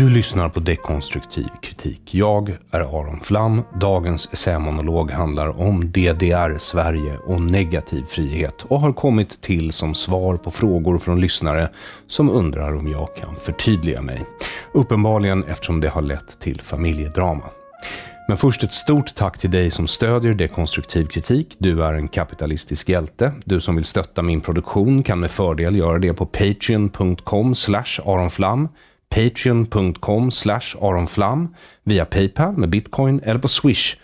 Du lyssnar på Dekonstruktiv kritik. Jag är Aron Flam. Dagens essämonolog handlar om DDR-Sverige och negativ frihet och har kommit till som svar på frågor från lyssnare som undrar om jag kan förtydliga mig. Uppenbarligen eftersom det har lett till familjedrama. Men först ett stort tack till dig som stödjer dekonstruktiv kritik. Du är en kapitalistisk hjälte. Du som vill stötta min produktion kan med fördel göra det på patreon.com aronflam patreon.com aronflam via Paypal med bitcoin eller på swish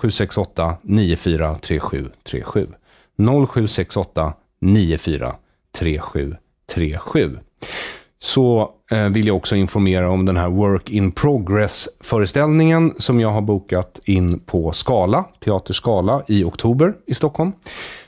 0768 943737. 0768 943737. Så eh, vill jag också informera om den här Work in Progress-föreställningen som jag har bokat in på Skala, Teater Skala i oktober i Stockholm.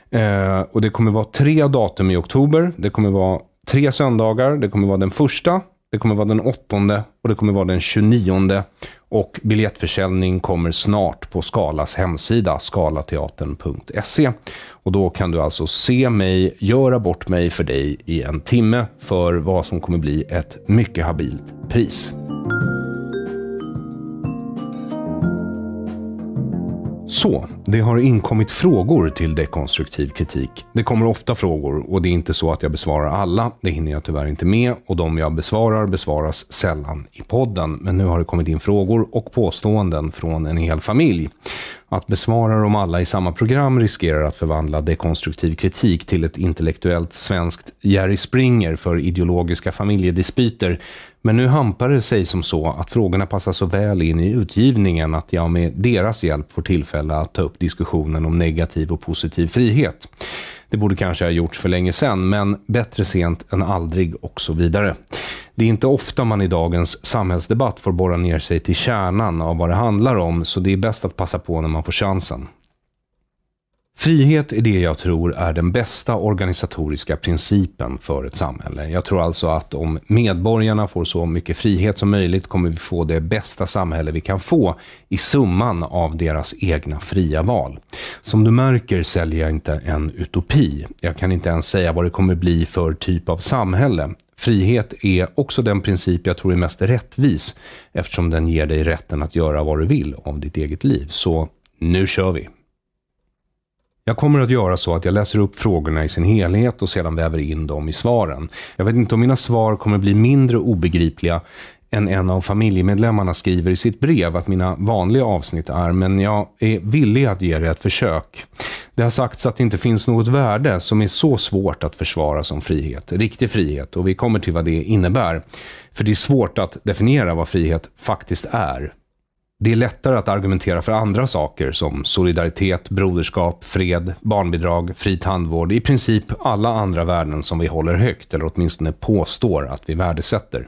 Eh, och Det kommer vara tre datum i oktober. Det kommer vara tre söndagar. Det kommer vara den första det kommer vara den 8 och det kommer vara den 29. Och biljettförsäljning kommer snart på Skalas hemsida, skalateatern.se. Och då kan du alltså se mig göra bort mig för dig i en timme för vad som kommer bli ett mycket habilt pris. Så, det har inkommit frågor till dekonstruktiv kritik. Det kommer ofta frågor och det är inte så att jag besvarar alla. Det hinner jag tyvärr inte med och de jag besvarar besvaras sällan i podden. Men nu har det kommit in frågor och påståenden från en hel familj. Att besvara dem alla i samma program riskerar att förvandla dekonstruktiv kritik till ett intellektuellt svenskt Jerry Springer för ideologiska familjedispyter. Men nu hampar det sig som så att frågorna passar så väl in i utgivningen att jag med deras hjälp får tillfälle att ta upp diskussionen om negativ och positiv frihet. Det borde kanske ha gjorts för länge sedan, men bättre sent än aldrig och så vidare. Det är inte ofta man i dagens samhällsdebatt får borra ner sig till kärnan av vad det handlar om, så det är bäst att passa på när man får chansen. Frihet är det jag tror är den bästa organisatoriska principen för ett samhälle. Jag tror alltså att om medborgarna får så mycket frihet som möjligt kommer vi få det bästa samhälle vi kan få i summan av deras egna fria val. Som du märker säljer jag inte en utopi. Jag kan inte ens säga vad det kommer bli för typ av samhälle. Frihet är också den princip jag tror är mest rättvis eftersom den ger dig rätten att göra vad du vill av ditt eget liv. Så nu kör vi! Jag kommer att göra så att jag läser upp frågorna i sin helhet och sedan väver in dem i svaren. Jag vet inte om mina svar kommer att bli mindre obegripliga än en av familjemedlemmarna skriver i sitt brev att mina vanliga avsnitt är, men jag är villig att ge det ett försök. Det har sagts att det inte finns något värde som är så svårt att försvara som frihet, riktig frihet, och vi kommer till vad det innebär. För det är svårt att definiera vad frihet faktiskt är. Det är lättare att argumentera för andra saker som solidaritet, broderskap, fred, barnbidrag, fri tandvård, i princip alla andra värden som vi håller högt, eller åtminstone påstår att vi värdesätter.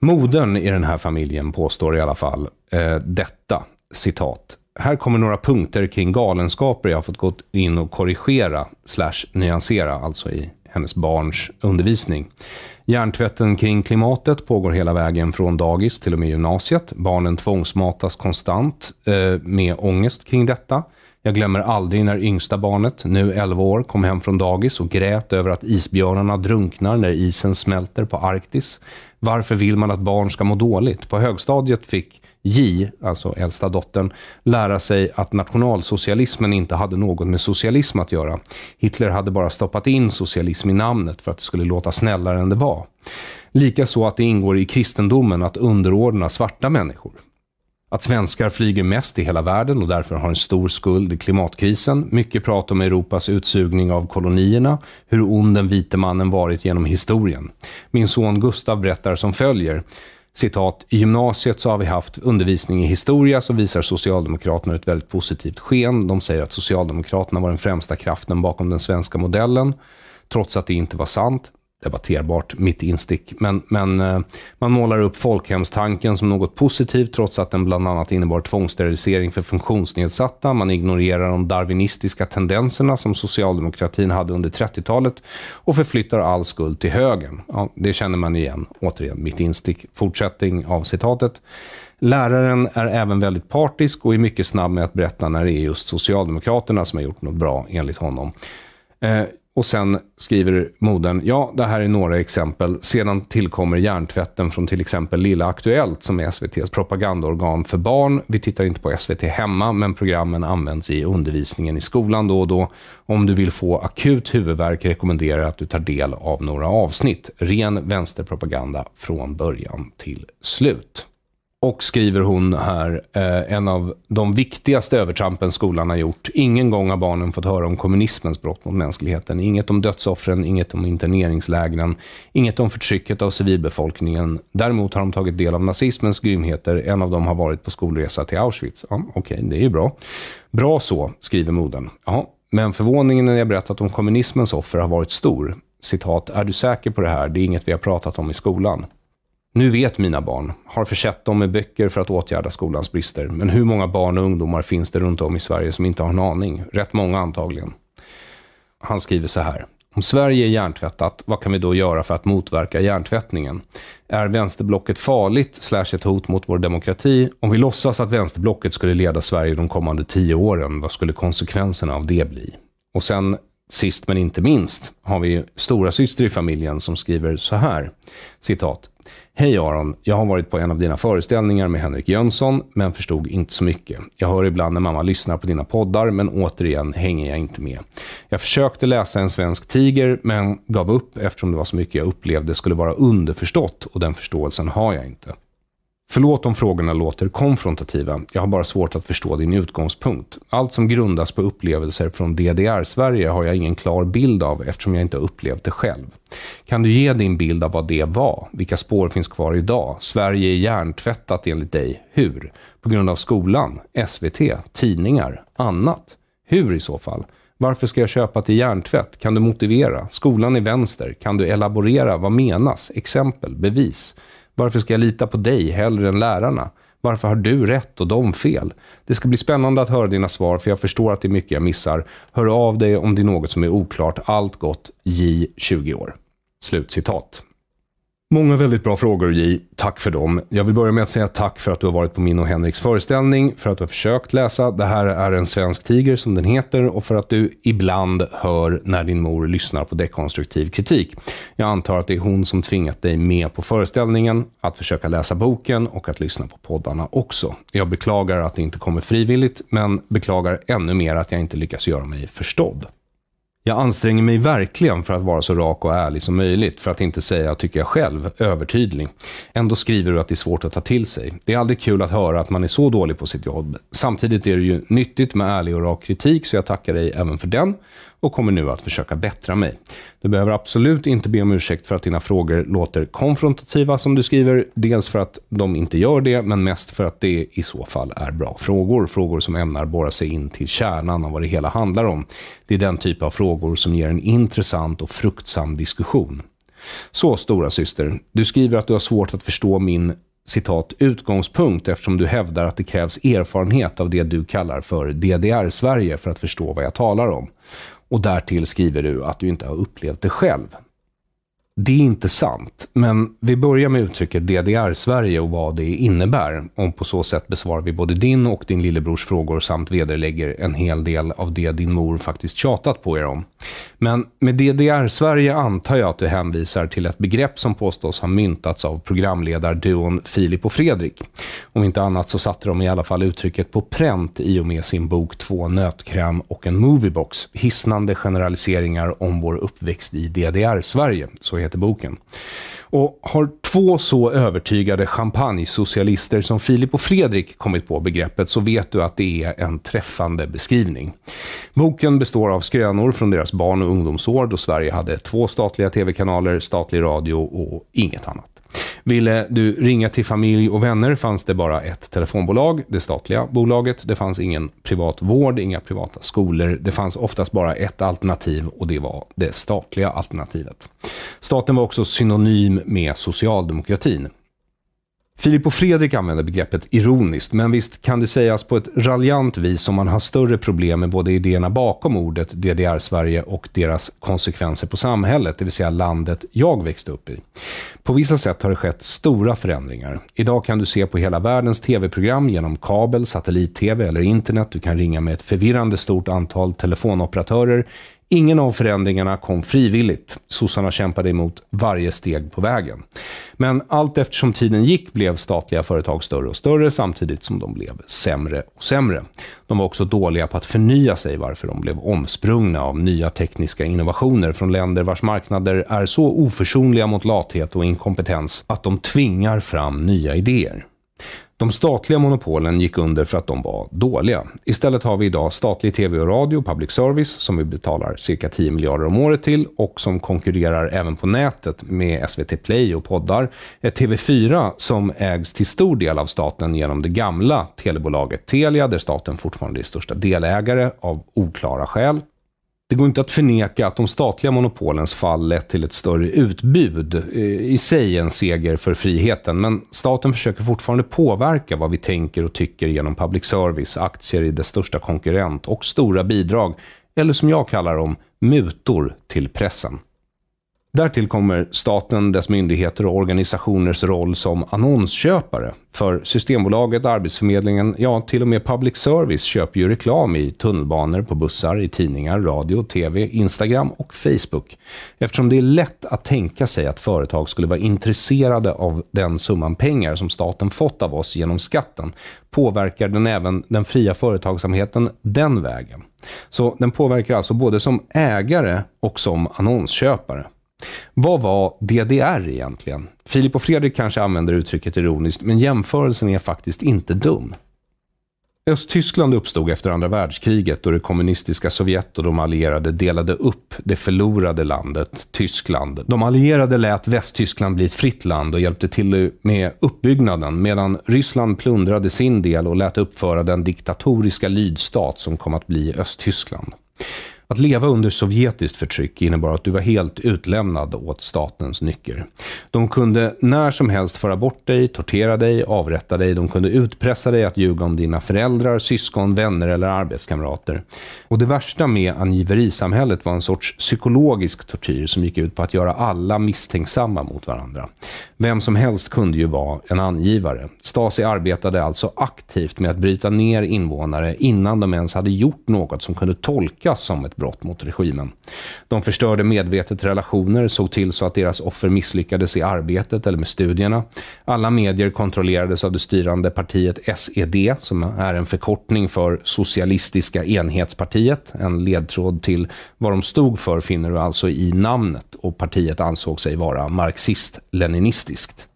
Moden i den här familjen påstår i alla fall eh, detta, citat. Här kommer några punkter kring galenskaper jag fått gå in och korrigera, slash nyansera, alltså i hennes barns undervisning. Hjärntvätten kring klimatet pågår hela vägen från dagis till och med gymnasiet. Barnen tvångsmatas konstant eh, med ångest kring detta. Jag glömmer aldrig när yngsta barnet, nu 11 år, kom hem från dagis och grät över att isbjörnarna drunknar när isen smälter på Arktis. Varför vill man att barn ska må dåligt? På högstadiet fick J, alltså äldsta dottern, lära sig att nationalsocialismen inte hade något med socialism att göra. Hitler hade bara stoppat in socialism i namnet för att det skulle låta snällare än det var. Likaså att det ingår i kristendomen att underordna svarta människor. Att svenskar flyger mest i hela världen och därför har en stor skuld i klimatkrisen. Mycket prat om Europas utsugning av kolonierna, hur ond den vite mannen varit genom historien. Min son Gustav berättar som följer. Citat, i gymnasiet så har vi haft undervisning i historia som visar Socialdemokraterna ett väldigt positivt sken. De säger att Socialdemokraterna var den främsta kraften bakom den svenska modellen, trots att det inte var sant debatterbart, mitt instick. Men, men eh, man målar upp folkhemstanken som något positivt trots att den bland annat innebar tvångssterilisering för funktionsnedsatta. Man ignorerar de darwinistiska tendenserna som socialdemokratin hade under 30-talet och förflyttar all skuld till högern. Ja, det känner man igen. Återigen, mitt instick. Fortsättning av citatet. Läraren är även väldigt partisk och är mycket snabb med att berätta när det är just Socialdemokraterna som har gjort något bra, enligt honom. Eh, och sen skriver modern, ja det här är några exempel. Sedan tillkommer hjärntvätten från till exempel Lilla Aktuellt som är SVTs propagandaorgan för barn. Vi tittar inte på SVT hemma, men programmen används i undervisningen i skolan då och då. Om du vill få akut huvudvärk rekommenderar jag att du tar del av några avsnitt. Ren vänsterpropaganda från början till slut. Och skriver hon här, eh, en av de viktigaste övertrampen skolan har gjort. Ingen gång har barnen fått höra om kommunismens brott mot mänskligheten. Inget om dödsoffren, inget om interneringslägren, inget om förtrycket av civilbefolkningen. Däremot har de tagit del av nazismens grymheter. En av dem har varit på skolresa till Auschwitz. Ja, Okej, okay, det är ju bra. Bra så, skriver modern. Ja, men förvåningen när jag berättat om kommunismens offer har varit stor. Citat, är du säker på det här? Det är inget vi har pratat om i skolan. Nu vet mina barn, har försett dem med böcker för att åtgärda skolans brister, men hur många barn och ungdomar finns det runt om i Sverige som inte har en aning? Rätt många antagligen. Han skriver så här. Om Sverige är hjärntvättat, vad kan vi då göra för att motverka hjärntvättningen? Är vänsterblocket farligt slash ett hot mot vår demokrati? Om vi låtsas att vänsterblocket skulle leda Sverige de kommande tio åren, vad skulle konsekvenserna av det bli? Och sen Sist men inte minst har vi stora syster i familjen som skriver så här, citat. Hej Aron, jag har varit på en av dina föreställningar med Henrik Jönsson, men förstod inte så mycket. Jag hör ibland när mamma lyssnar på dina poddar, men återigen hänger jag inte med. Jag försökte läsa En svensk tiger, men gav upp eftersom det var så mycket jag upplevde skulle vara underförstått och den förståelsen har jag inte. Förlåt om frågorna låter konfrontativa. Jag har bara svårt att förstå din utgångspunkt. Allt som grundas på upplevelser från DDR-Sverige har jag ingen klar bild av eftersom jag inte har upplevt det själv. Kan du ge din bild av vad det var? Vilka spår finns kvar idag? Sverige är hjärntvättat enligt dig. Hur? På grund av skolan, SVT, tidningar, annat? Hur i så fall? Varför ska jag köpa till hjärntvätt? Kan du motivera? Skolan är vänster. Kan du elaborera? Vad menas? Exempel, bevis. Varför ska jag lita på dig hellre än lärarna? Varför har du rätt och de fel? Det ska bli spännande att höra dina svar, för jag förstår att det är mycket jag missar. Hör av dig om det är något som är oklart. Allt gott, J, 20 år. Slutcitat. Många väldigt bra frågor J. Tack för dem. Jag vill börja med att säga tack för att du har varit på min och Henriks föreställning, för att du har försökt läsa Det här är en svensk tiger som den heter och för att du ibland hör när din mor lyssnar på dekonstruktiv kritik. Jag antar att det är hon som tvingat dig med på föreställningen, att försöka läsa boken och att lyssna på poddarna också. Jag beklagar att det inte kommer frivilligt, men beklagar ännu mer att jag inte lyckas göra mig förstådd. Jag anstränger mig verkligen för att vara så rak och ärlig som möjligt, för att inte säga, tycker jag själv, övertydlig. Ändå skriver du att det är svårt att ta till sig. Det är aldrig kul att höra att man är så dålig på sitt jobb. Samtidigt är det ju nyttigt med ärlig och rak kritik, så jag tackar dig även för den och kommer nu att försöka bättra mig. Du behöver absolut inte be om ursäkt för att dina frågor låter konfrontativa som du skriver. Dels för att de inte gör det, men mest för att det i så fall är bra frågor. Frågor som ämnar borra sig in till kärnan av vad det hela handlar om. Det är den typ av frågor som ger en intressant och fruktsam diskussion. Så stora syster, du skriver att du har svårt att förstå min citat, utgångspunkt eftersom du hävdar att det krävs erfarenhet av det du kallar för DDR-Sverige för att förstå vad jag talar om. Och därtill skriver du att du inte har upplevt det själv. Det är inte sant, men vi börjar med uttrycket DDR-Sverige och vad det innebär. Och på så sätt besvarar vi både din och din lillebrors frågor samt vederlägger en hel del av det din mor faktiskt tjatat på er om. Men med DDR-Sverige antar jag att du hänvisar till ett begrepp som påstås ha myntats av programledarduon Filip och Fredrik. Om inte annat så satte de i alla fall uttrycket på pränt i och med sin bok Två nötkräm och en moviebox. Hisnande generaliseringar om vår uppväxt i DDR-Sverige. Så heter boken. Och har två så övertygade champagnesocialister som Filip och Fredrik kommit på begreppet så vet du att det är en träffande beskrivning. Boken består av skrönor från deras barn och ungdomsår då Sverige hade två statliga tv-kanaler, statlig radio och inget annat. Ville du ringa till familj och vänner fanns det bara ett telefonbolag, det statliga bolaget. Det fanns ingen privat vård, inga privata skolor. Det fanns oftast bara ett alternativ och det var det statliga alternativet. Staten var också synonym med socialdemokratin. Filip och Fredrik använder begreppet ironiskt, men visst kan det sägas på ett raljant vis om man har större problem med både idéerna bakom ordet DDR-Sverige och deras konsekvenser på samhället, det vill säga landet jag växte upp i. På vissa sätt har det skett stora förändringar. Idag kan du se på hela världens tv-program genom kabel, satellit-tv eller internet. Du kan ringa med ett förvirrande stort antal telefonoperatörer Ingen av förändringarna kom frivilligt. Sossarna kämpade emot varje steg på vägen. Men allt eftersom tiden gick blev statliga företag större och större samtidigt som de blev sämre och sämre. De var också dåliga på att förnya sig varför de blev omsprungna av nya tekniska innovationer från länder vars marknader är så oförsonliga mot lathet och inkompetens att de tvingar fram nya idéer. De statliga monopolen gick under för att de var dåliga. Istället har vi idag statlig tv och radio, public service, som vi betalar cirka 10 miljarder om året till och som konkurrerar även på nätet med SVT Play och poddar. Eh, TV4 som ägs till stor del av staten genom det gamla telebolaget Telia, där staten fortfarande är största delägare av oklara skäl. Det går inte att förneka att de statliga monopolens fall lett till ett större utbud. Eh, I sig en seger för friheten, men staten försöker fortfarande påverka vad vi tänker och tycker genom public service, aktier i dess största konkurrent och stora bidrag, eller som jag kallar dem, mutor till pressen. Därtill kommer staten, dess myndigheter och organisationers roll som annonsköpare. För Systembolaget, Arbetsförmedlingen, ja till och med public service köper ju reklam i tunnelbanor, på bussar, i tidningar, radio, tv, Instagram och Facebook. Eftersom det är lätt att tänka sig att företag skulle vara intresserade av den summan pengar som staten fått av oss genom skatten, påverkar den även den fria företagsamheten den vägen. Så den påverkar alltså både som ägare och som annonsköpare. Vad var DDR egentligen? Filip och Fredrik kanske använder uttrycket ironiskt, men jämförelsen är faktiskt inte dum. Östtyskland uppstod efter andra världskriget då det kommunistiska Sovjet och de allierade delade upp det förlorade landet, Tyskland. De allierade lät Västtyskland bli ett fritt land och hjälpte till med uppbyggnaden medan Ryssland plundrade sin del och lät uppföra den diktatoriska lydstat som kom att bli Östtyskland. Att leva under sovjetiskt förtryck innebar att du var helt utlämnad åt statens nycker. De kunde när som helst föra bort dig, tortera dig, avrätta dig. De kunde utpressa dig att ljuga om dina föräldrar, syskon, vänner eller arbetskamrater. Och det värsta med angiverisamhället var en sorts psykologisk tortyr som gick ut på att göra alla misstänksamma mot varandra. Vem som helst kunde ju vara en angivare. Stasi arbetade alltså aktivt med att bryta ner invånare innan de ens hade gjort något som kunde tolkas som ett brott mot regimen. De förstörde medvetet relationer, såg till så att deras offer misslyckades i arbetet eller med studierna. Alla medier kontrollerades av det styrande partiet SED, som är en förkortning för Socialistiska enhetspartiet. En ledtråd till vad de stod för finner du alltså i namnet och partiet ansåg sig vara marxist-leninistiskt.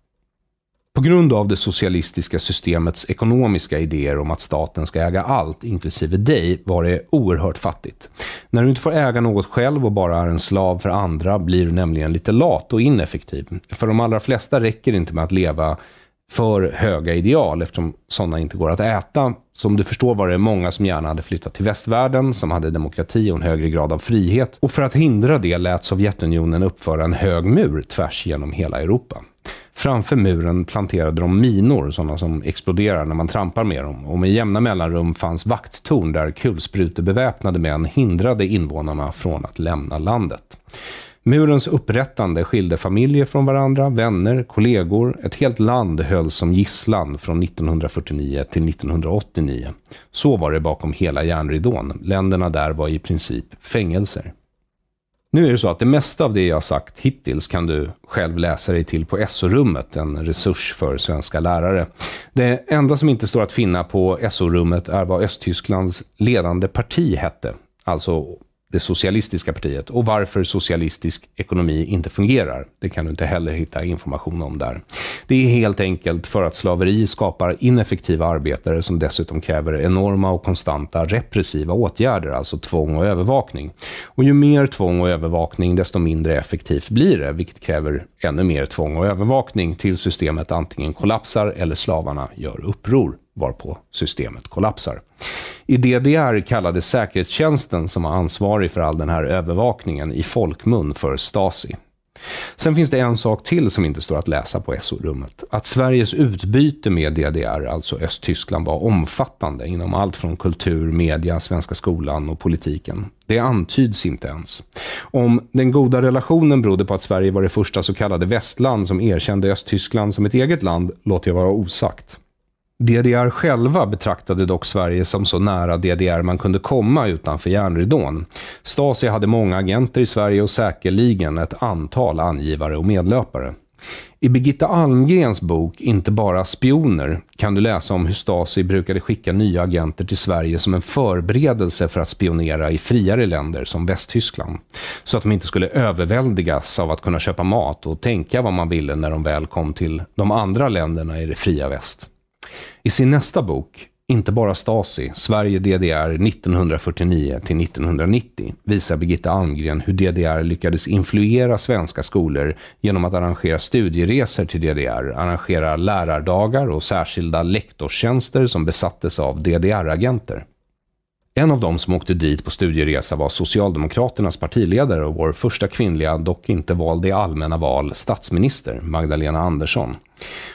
På grund av det socialistiska systemets ekonomiska idéer om att staten ska äga allt, inklusive dig, var det oerhört fattigt. När du inte får äga något själv och bara är en slav för andra blir du nämligen lite lat och ineffektiv. För de allra flesta räcker det inte med att leva för höga ideal eftersom sådana inte går att äta. Som du förstår var det många som gärna hade flyttat till västvärlden, som hade demokrati och en högre grad av frihet. Och för att hindra det lät Sovjetunionen uppföra en hög mur tvärs genom hela Europa. Framför muren planterade de minor, sådana som exploderar när man trampar med dem. Och med jämna mellanrum fanns vakttorn där kulsprutebeväpnade män hindrade invånarna från att lämna landet. Murens upprättande skilde familjer från varandra, vänner, kollegor. Ett helt land hölls som gisslan från 1949 till 1989. Så var det bakom hela järnridån. Länderna där var i princip fängelser. Nu är det så att det mesta av det jag sagt hittills kan du själv läsa dig till på SO-rummet, en resurs för svenska lärare. Det enda som inte står att finna på SO-rummet är vad Östtysklands ledande parti hette, alltså det socialistiska partiet och varför socialistisk ekonomi inte fungerar. Det kan du inte heller hitta information om där. Det är helt enkelt för att slaveri skapar ineffektiva arbetare som dessutom kräver enorma och konstanta repressiva åtgärder, alltså tvång och övervakning. Och ju mer tvång och övervakning, desto mindre effektivt blir det, vilket kräver ännu mer tvång och övervakning till systemet antingen kollapsar eller slavarna gör uppror varpå systemet kollapsar. I DDR kallades säkerhetstjänsten som var ansvarig för all den här övervakningen i folkmun för Stasi. Sen finns det en sak till som inte står att läsa på SO-rummet. Att Sveriges utbyte med DDR, alltså Östtyskland, var omfattande inom allt från kultur, media, svenska skolan och politiken. Det antyds inte ens. Om den goda relationen berodde på att Sverige var det första så kallade västland som erkände Östtyskland som ett eget land, låter jag vara osagt. DDR själva betraktade dock Sverige som så nära DDR man kunde komma utanför järnridån. Stasi hade många agenter i Sverige och säkerligen ett antal angivare och medlöpare. I Birgitta Almgrens bok Inte bara spioner kan du läsa om hur Stasi brukade skicka nya agenter till Sverige som en förberedelse för att spionera i friare länder som Västtyskland. Så att de inte skulle överväldigas av att kunna köpa mat och tänka vad man ville när de väl kom till de andra länderna i det fria väst. I sin nästa bok, Inte bara Stasi, Sverige DDR 1949 1990, visar Birgitta Almgren hur DDR lyckades influera svenska skolor genom att arrangera studieresor till DDR, arrangera lärardagar och särskilda lektorstjänster som besattes av DDR-agenter. En av dem som åkte dit på studieresa var Socialdemokraternas partiledare och vår första kvinnliga, dock inte vald i allmänna val, statsminister, Magdalena Andersson.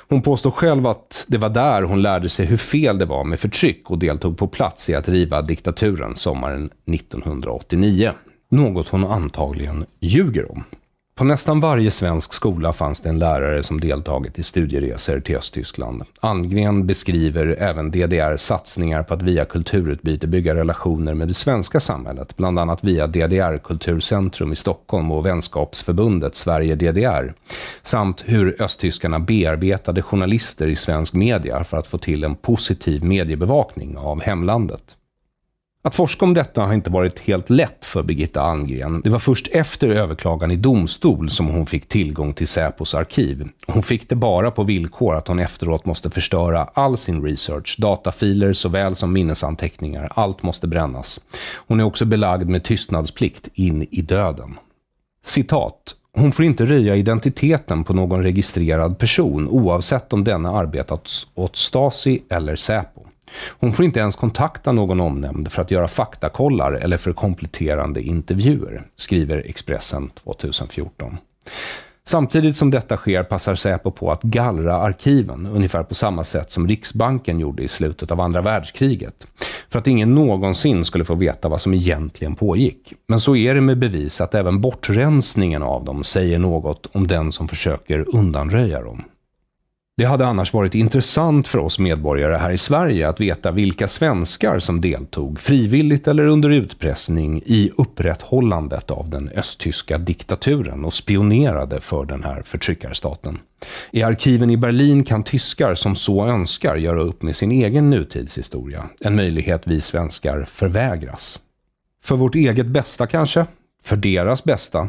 Hon påstår själv att det var där hon lärde sig hur fel det var med förtryck och deltog på plats i att riva diktaturen sommaren 1989. Något hon antagligen ljuger om. På nästan varje svensk skola fanns det en lärare som deltagit i studieresor till Östtyskland. Angren beskriver även DDRs satsningar på att via kulturutbyte bygga relationer med det svenska samhället, bland annat via DDR Kulturcentrum i Stockholm och vänskapsförbundet Sverige-DDR, samt hur östtyskarna bearbetade journalister i svensk media för att få till en positiv mediebevakning av hemlandet. Att forska om detta har inte varit helt lätt för Birgitta Almgren. Det var först efter överklagan i domstol som hon fick tillgång till Säpos arkiv. Hon fick det bara på villkor att hon efteråt måste förstöra all sin research. Datafiler såväl som minnesanteckningar. Allt måste brännas. Hon är också belagd med tystnadsplikt in i döden. Citat. Hon får inte röja identiteten på någon registrerad person oavsett om denna arbetat åt Stasi eller Säpo. Hon får inte ens kontakta någon omnämnd för att göra faktakollar eller för kompletterande intervjuer, skriver Expressen 2014. Samtidigt som detta sker passar Säpo på att gallra arkiven, ungefär på samma sätt som Riksbanken gjorde i slutet av andra världskriget, för att ingen någonsin skulle få veta vad som egentligen pågick. Men så är det med bevis att även bortrensningen av dem säger något om den som försöker undanröja dem. Det hade annars varit intressant för oss medborgare här i Sverige att veta vilka svenskar som deltog, frivilligt eller under utpressning, i upprätthållandet av den östtyska diktaturen och spionerade för den här förtryckarstaten. I arkiven i Berlin kan tyskar som så önskar göra upp med sin egen nutidshistoria, en möjlighet vi svenskar förvägras. För vårt eget bästa kanske, för deras bästa,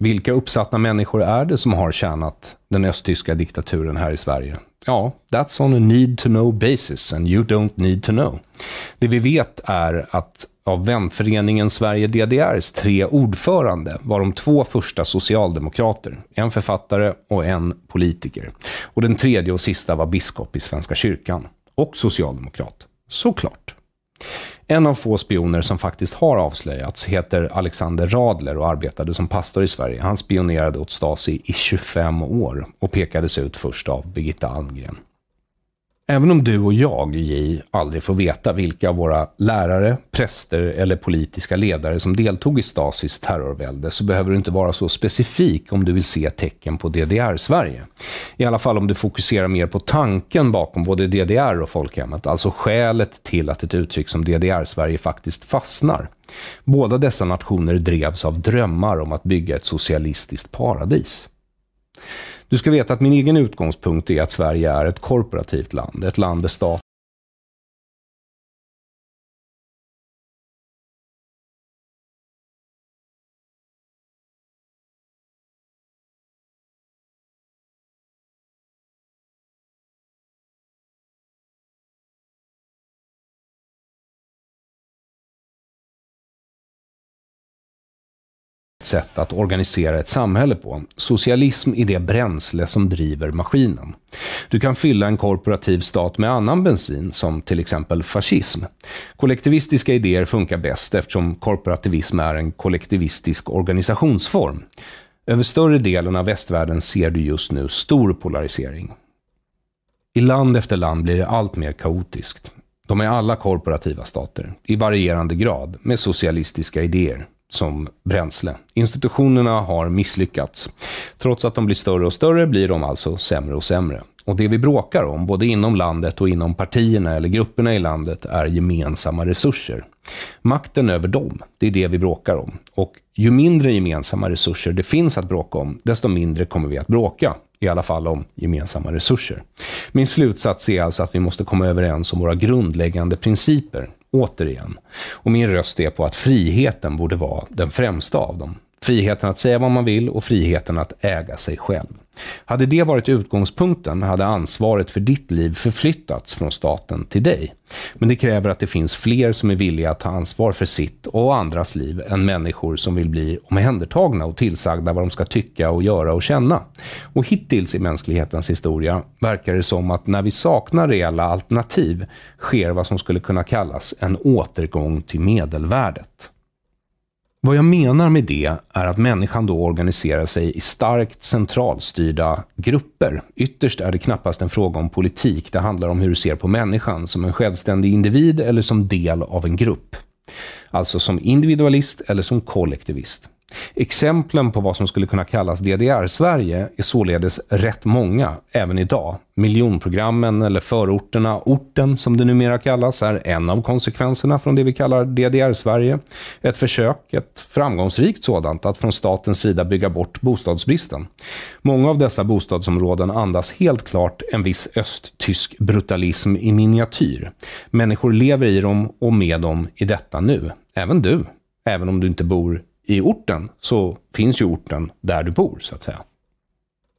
vilka uppsatta människor är det som har tjänat den östtyska diktaturen här i Sverige? Ja, that's on a need to know basis and you don't need to know. Det vi vet är att av vänföreningen Sverige DDRs tre ordförande var de två första socialdemokrater, en författare och en politiker. Och den tredje och sista var biskop i Svenska kyrkan och socialdemokrat, såklart. En av få spioner som faktiskt har avslöjats heter Alexander Radler och arbetade som pastor i Sverige. Han spionerade åt Stasi i 25 år och pekades ut först av Birgitta Almgren. Även om du och jag, J, aldrig får veta vilka av våra lärare, präster eller politiska ledare som deltog i Stasis terrorvälde, så behöver du inte vara så specifik om du vill se tecken på DDR-Sverige. I alla fall om du fokuserar mer på tanken bakom både DDR och folkhemmet, alltså skälet till att ett uttryck som DDR-Sverige faktiskt fastnar. Båda dessa nationer drevs av drömmar om att bygga ett socialistiskt paradis. Du ska veta att min egen utgångspunkt är att Sverige är ett korporativt land. Ett land där staten sätt att organisera ett samhälle på. Socialism är det bränsle som driver maskinen. Du kan fylla en korporativ stat med annan bensin, som till exempel fascism. Kollektivistiska idéer funkar bäst eftersom korporativism är en kollektivistisk organisationsform. Över större delen av västvärlden ser du just nu stor polarisering. I land efter land blir det allt mer kaotiskt. De är alla korporativa stater, i varierande grad, med socialistiska idéer som bränsle. Institutionerna har misslyckats. Trots att de blir större och större blir de alltså sämre och sämre. Och det vi bråkar om, både inom landet och inom partierna eller grupperna i landet, är gemensamma resurser. Makten över dem, det är det vi bråkar om. Och ju mindre gemensamma resurser det finns att bråka om, desto mindre kommer vi att bråka. I alla fall om gemensamma resurser. Min slutsats är alltså att vi måste komma överens om våra grundläggande principer återigen. Och min röst är på att friheten borde vara den främsta av dem. Friheten att säga vad man vill och friheten att äga sig själv. Hade det varit utgångspunkten hade ansvaret för ditt liv förflyttats från staten till dig. Men det kräver att det finns fler som är villiga att ta ansvar för sitt och andras liv än människor som vill bli omhändertagna och tillsagda vad de ska tycka och göra och känna. Och hittills i mänsklighetens historia verkar det som att när vi saknar reella alternativ sker vad som skulle kunna kallas en återgång till medelvärdet. Vad jag menar med det är att människan då organiserar sig i starkt centralstyrda grupper. Ytterst är det knappast en fråga om politik, det handlar om hur du ser på människan som en självständig individ eller som del av en grupp. Alltså som individualist eller som kollektivist. Exemplen på vad som skulle kunna kallas DDR-Sverige är således rätt många, även idag. Miljonprogrammen, eller förorterna, orten som det numera kallas, är en av konsekvenserna från det vi kallar DDR-Sverige. Ett försök, ett framgångsrikt sådant, att från statens sida bygga bort bostadsbristen. Många av dessa bostadsområden andas helt klart en viss östtysk brutalism i miniatyr. Människor lever i dem och med dem i detta nu. Även du, även om du inte bor i orten så finns ju orten där du bor, så att säga.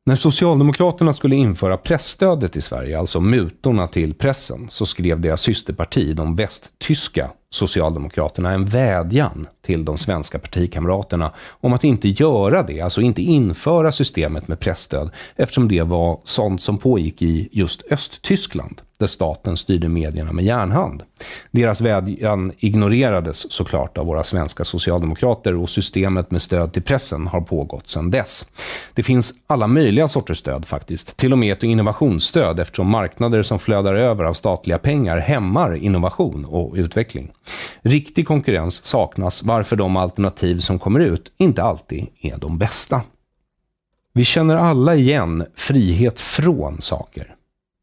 När Socialdemokraterna skulle införa pressstödet i Sverige, alltså mutorna till pressen, så skrev deras systerparti, de västtyska Socialdemokraterna, en vädjan till de svenska partikamraterna om att inte göra det, alltså inte införa systemet med pressstöd, eftersom det var sånt som pågick i just Östtyskland där staten styrde medierna med järnhand. Deras vädjan ignorerades såklart av våra svenska socialdemokrater och systemet med stöd till pressen har pågått sedan dess. Det finns alla möjliga sorters stöd faktiskt, till och med ett innovationsstöd eftersom marknader som flödar över av statliga pengar hämmar innovation och utveckling. Riktig konkurrens saknas varför de alternativ som kommer ut inte alltid är de bästa. Vi känner alla igen frihet från saker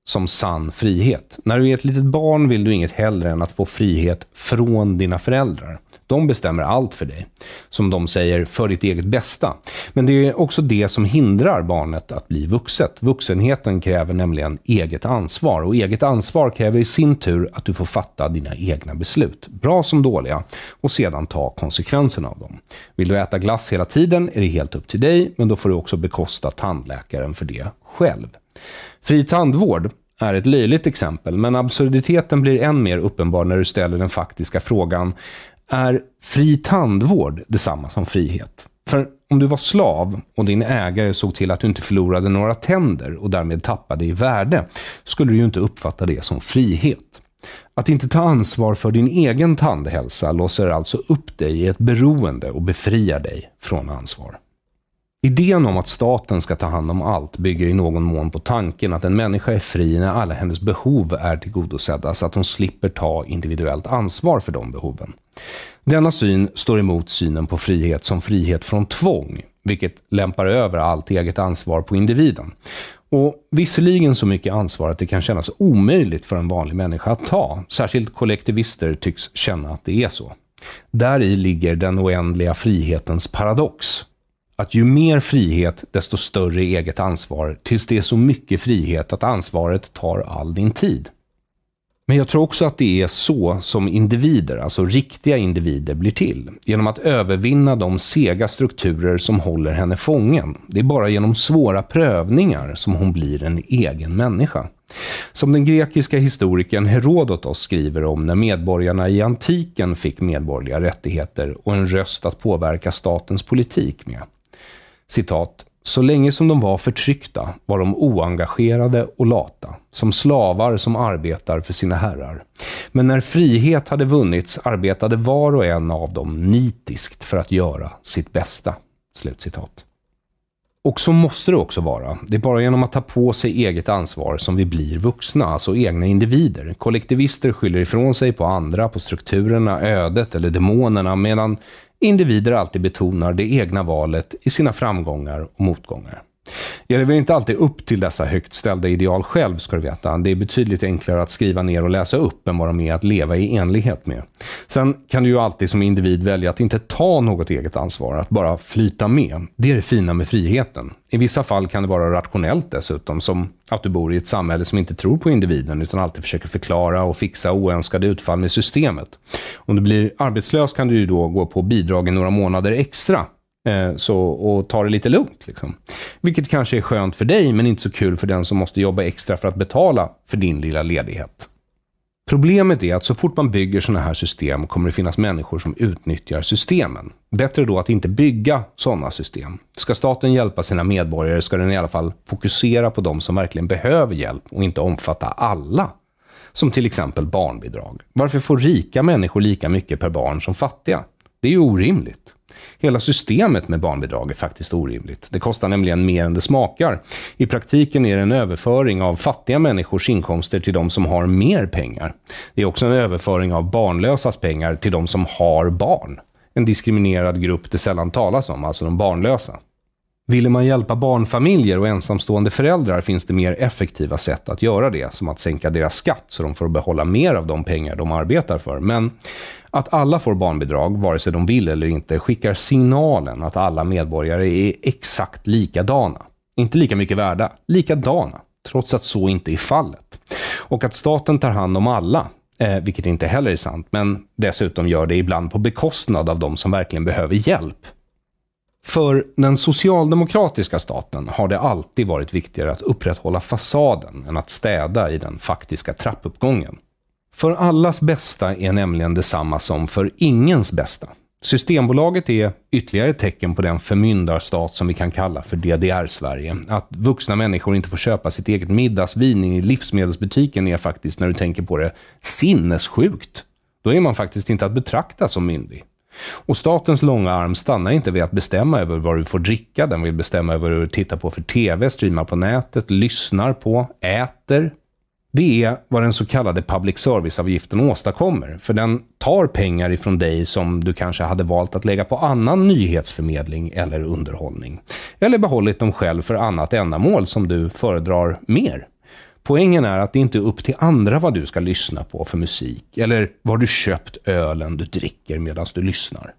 som sann frihet. När du är ett litet barn vill du inget hellre än att få frihet från dina föräldrar. De bestämmer allt för dig. Som de säger, för ditt eget bästa. Men det är också det som hindrar barnet att bli vuxet. Vuxenheten kräver nämligen eget ansvar. Och eget ansvar kräver i sin tur att du får fatta dina egna beslut. Bra som dåliga. Och sedan ta konsekvenserna av dem. Vill du äta glass hela tiden är det helt upp till dig. Men då får du också bekosta tandläkaren för det själv. Fri tandvård är ett löjligt exempel, men absurditeten blir än mer uppenbar när du ställer den faktiska frågan, är fri tandvård detsamma som frihet? För om du var slav och din ägare såg till att du inte förlorade några tänder och därmed tappade i värde, skulle du ju inte uppfatta det som frihet. Att inte ta ansvar för din egen tandhälsa låser alltså upp dig i ett beroende och befriar dig från ansvar. Idén om att staten ska ta hand om allt bygger i någon mån på tanken att en människa är fri när alla hennes behov är tillgodosedda så att hon slipper ta individuellt ansvar för de behoven. Denna syn står emot synen på frihet som frihet från tvång, vilket lämpar över allt eget ansvar på individen. Och visserligen så mycket ansvar att det kan kännas omöjligt för en vanlig människa att ta. Särskilt kollektivister tycks känna att det är så. Där i ligger den oändliga frihetens paradox att ju mer frihet, desto större eget ansvar, tills det är så mycket frihet att ansvaret tar all din tid. Men jag tror också att det är så som individer, alltså riktiga individer, blir till. Genom att övervinna de sega strukturer som håller henne fången. Det är bara genom svåra prövningar som hon blir en egen människa. Som den grekiska historikern Herodotos skriver om när medborgarna i antiken fick medborgerliga rättigheter och en röst att påverka statens politik med citat, så länge som de var förtryckta var de oengagerade och lata, som slavar som arbetar för sina herrar. Men när frihet hade vunnits arbetade var och en av dem nitiskt för att göra sitt bästa." Slutcitat. Och så måste det också vara. Det är bara genom att ta på sig eget ansvar som vi blir vuxna, alltså egna individer. Kollektivister skyller ifrån sig på andra, på strukturerna, ödet eller demonerna, medan individer alltid betonar det egna valet i sina framgångar och motgångar. Jag lever inte alltid upp till dessa högt ställda ideal själv, ska du veta. Det är betydligt enklare att skriva ner och läsa upp än vad de är att leva i enlighet med. Sen kan du ju alltid som individ välja att inte ta något eget ansvar, att bara flyta med. Det är det fina med friheten. I vissa fall kan det vara rationellt dessutom, som att du bor i ett samhälle som inte tror på individen utan alltid försöker förklara och fixa oönskade utfall med systemet. Om du blir arbetslös kan du ju då gå på bidrag i några månader extra Eh, så, och ta det lite lugnt. Liksom. Vilket kanske är skönt för dig, men inte så kul för den som måste jobba extra för att betala för din lilla ledighet. Problemet är att så fort man bygger sådana här system kommer det finnas människor som utnyttjar systemen. Bättre då att inte bygga sådana system. Ska staten hjälpa sina medborgare ska den i alla fall fokusera på de som verkligen behöver hjälp och inte omfatta alla. Som till exempel barnbidrag. Varför får rika människor lika mycket per barn som fattiga? Det är ju orimligt. Hela systemet med barnbidrag är faktiskt orimligt. Det kostar nämligen mer än det smakar. I praktiken är det en överföring av fattiga människors inkomster till de som har mer pengar. Det är också en överföring av barnlösas pengar till de som har barn. En diskriminerad grupp det sällan talas om, alltså de barnlösa. Vill man hjälpa barnfamiljer och ensamstående föräldrar finns det mer effektiva sätt att göra det, som att sänka deras skatt så de får behålla mer av de pengar de arbetar för. Men att alla får barnbidrag, vare sig de vill eller inte, skickar signalen att alla medborgare är exakt likadana. Inte lika mycket värda, likadana, trots att så inte är fallet. Och att staten tar hand om alla, eh, vilket inte heller är sant, men dessutom gör det ibland på bekostnad av de som verkligen behöver hjälp. För den socialdemokratiska staten har det alltid varit viktigare att upprätthålla fasaden än att städa i den faktiska trappuppgången. För allas bästa är nämligen detsamma som för ingens bästa. Systembolaget är ytterligare ett tecken på den förmyndarstat som vi kan kalla för DDR-Sverige. Att vuxna människor inte får köpa sitt eget middagsvin i livsmedelsbutiken är faktiskt, när du tänker på det, sinnessjukt. Då är man faktiskt inte att betrakta som myndig. Och statens långa arm stannar inte vid att bestämma över vad du får dricka, den vill bestämma över vad du tittar på för TV, streamar på nätet, lyssnar på, äter, det är vad den så kallade public service-avgiften åstadkommer. För den tar pengar ifrån dig som du kanske hade valt att lägga på annan nyhetsförmedling eller underhållning. Eller behållit dem själv för annat ändamål som du föredrar mer. Poängen är att det inte är upp till andra vad du ska lyssna på för musik, eller var du köpt ölen du dricker medan du lyssnar.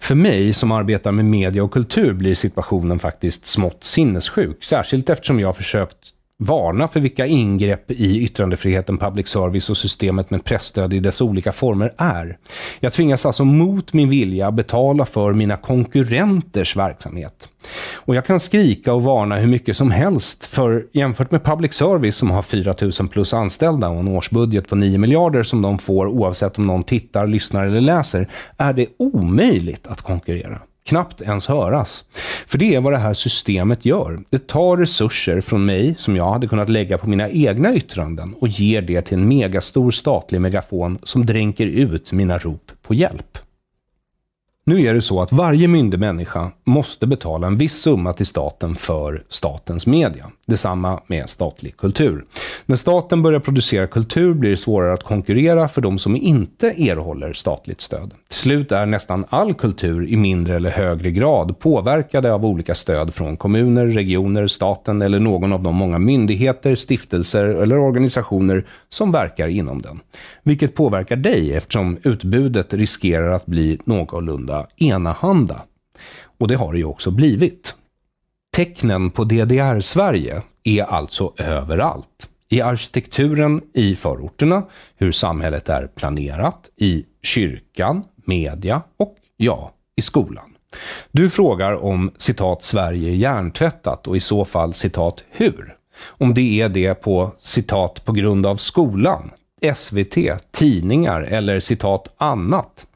För mig som arbetar med media och kultur blir situationen faktiskt smått sinnessjuk, särskilt eftersom jag försökt varna för vilka ingrepp i yttrandefriheten, public service och systemet med pressstöd i dess olika former är. Jag tvingas alltså mot min vilja betala för mina konkurrenters verksamhet. Och jag kan skrika och varna hur mycket som helst, för jämfört med public service som har 4000 plus anställda och en årsbudget på 9 miljarder som de får oavsett om någon tittar, lyssnar eller läser, är det omöjligt att konkurrera knappt ens höras. För det är vad det här systemet gör. Det tar resurser från mig som jag hade kunnat lägga på mina egna yttranden och ger det till en megastor statlig megafon som dränker ut mina rop på hjälp. Nu är det så att varje myndig människa måste betala en viss summa till staten för statens media. Detsamma med statlig kultur. När staten börjar producera kultur blir det svårare att konkurrera för de som inte erhåller statligt stöd. Till slut är nästan all kultur i mindre eller högre grad påverkade av olika stöd från kommuner, regioner, staten eller någon av de många myndigheter, stiftelser eller organisationer som verkar inom den. Vilket påverkar dig eftersom utbudet riskerar att bli någorlunda enahanda enahanda. Och det har det ju också blivit. Tecknen på DDR-Sverige är alltså överallt. I arkitekturen i förorterna, hur samhället är planerat, i kyrkan, media och ja, i skolan. Du frågar om citat Sverige är hjärntvättat och i så fall citat hur? Om det är det på citat på grund av skolan SVT, tidningar eller citat annat?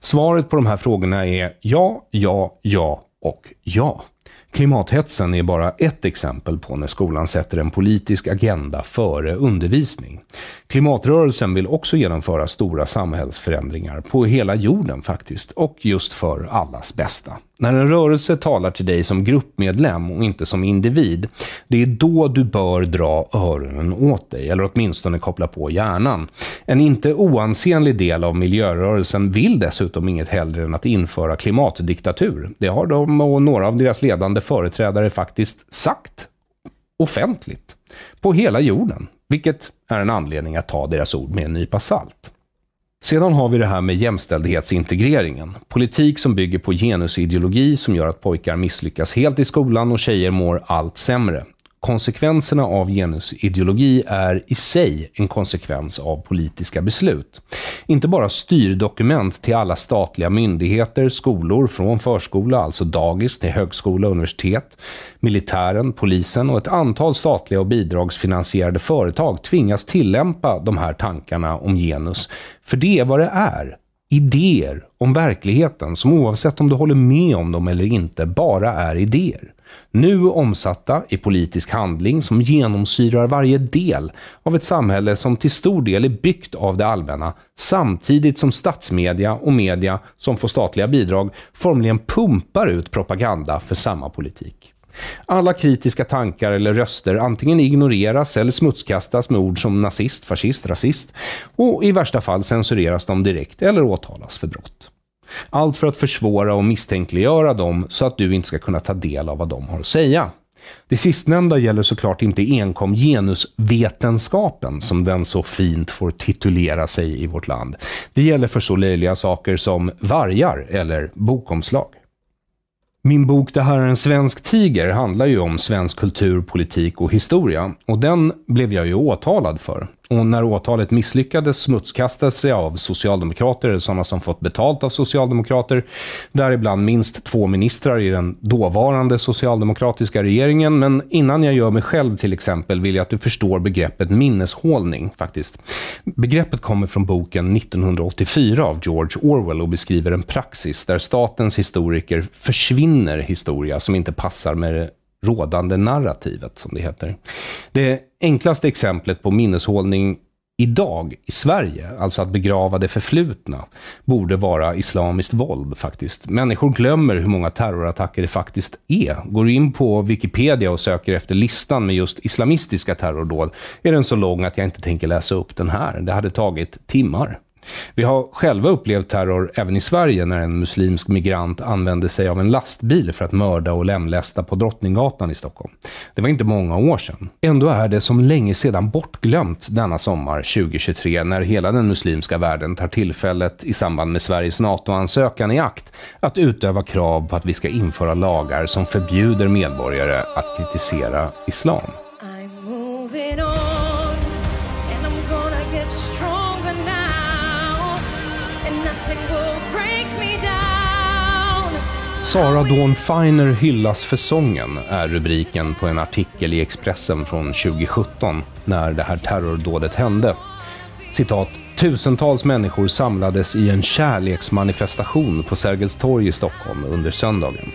Svaret på de här frågorna är ja, ja, ja och ja. Klimathetsen är bara ett exempel på när skolan sätter en politisk agenda före undervisning. Klimatrörelsen vill också genomföra stora samhällsförändringar på hela jorden faktiskt, och just för allas bästa. När en rörelse talar till dig som gruppmedlem och inte som individ, det är då du bör dra öronen åt dig, eller åtminstone koppla på hjärnan. En inte oansenlig del av miljörörelsen vill dessutom inget hellre än att införa klimatdiktatur. Det har de och några av deras ledande företrädare faktiskt sagt offentligt på hela jorden, vilket är en anledning att ta deras ord med en nypa salt. Sedan har vi det här med jämställdhetsintegreringen. Politik som bygger på genusideologi som gör att pojkar misslyckas helt i skolan och tjejer mår allt sämre konsekvenserna av genusideologi är i sig en konsekvens av politiska beslut. Inte bara styrdokument till alla statliga myndigheter, skolor, från förskola, alltså dagis, till högskola, universitet, militären, polisen och ett antal statliga och bidragsfinansierade företag tvingas tillämpa de här tankarna om genus. För det är vad det är. Idéer om verkligheten som oavsett om du håller med om dem eller inte bara är idéer nu omsatta i politisk handling som genomsyrar varje del av ett samhälle som till stor del är byggt av det allmänna, samtidigt som statsmedia och media som får statliga bidrag formligen pumpar ut propaganda för samma politik. Alla kritiska tankar eller röster antingen ignoreras eller smutskastas med ord som nazist, fascist, rasist och i värsta fall censureras de direkt eller åtalas för brott. Allt för att försvåra och misstänkliggöra dem så att du inte ska kunna ta del av vad de har att säga. Det sistnämnda gäller såklart inte enkom genusvetenskapen, som den så fint får titulera sig i vårt land. Det gäller för så löjliga saker som vargar eller bokomslag. Min bok Det här är en svensk tiger handlar ju om svensk kultur, politik och historia. Och den blev jag ju åtalad för. Och när åtalet misslyckades smutskastades sig av socialdemokrater, eller sådana som fått betalt av socialdemokrater, däribland minst två ministrar i den dåvarande socialdemokratiska regeringen. Men innan jag gör mig själv till exempel vill jag att du förstår begreppet minneshållning faktiskt. Begreppet kommer från boken 1984 av George Orwell och beskriver en praxis där statens historiker försvinner historia som inte passar med det rådande narrativet, som det heter. Det enklaste exemplet på minneshållning idag i Sverige, alltså att begrava det förflutna, borde vara islamiskt våld faktiskt. Människor glömmer hur många terrorattacker det faktiskt är. Går du in på Wikipedia och söker efter listan med just islamistiska terrordåd är den så lång att jag inte tänker läsa upp den här. Det hade tagit timmar. Vi har själva upplevt terror även i Sverige när en muslimsk migrant använde sig av en lastbil för att mörda och lemlästa på Drottninggatan i Stockholm. Det var inte många år sedan. Ändå är det som länge sedan bortglömt denna sommar 2023 när hela den muslimska världen tar tillfället i samband med Sveriges NATO-ansökan i akt att utöva krav på att vi ska införa lagar som förbjuder medborgare att kritisera islam. Sara Dawn Finer hyllas för sången är rubriken på en artikel i Expressen från 2017 när det här terrordådet hände. Citat. Tusentals människor samlades i en kärleksmanifestation på Sergels torg i Stockholm under söndagen.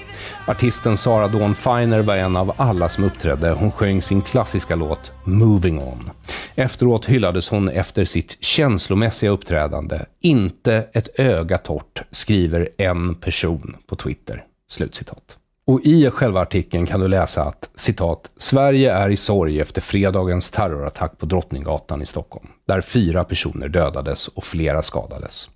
Artisten Sara Dawn Finer var en av alla som uppträdde. Hon sjöng sin klassiska låt “Moving On”. Efteråt hyllades hon efter sitt känslomässiga uppträdande. Inte ett öga torrt, skriver en person på Twitter. Slutcitat. Och i själva artikeln kan du läsa att citat, “Sverige är i sorg efter fredagens terrorattack på Drottninggatan i Stockholm, där fyra personer dödades och flera skadades.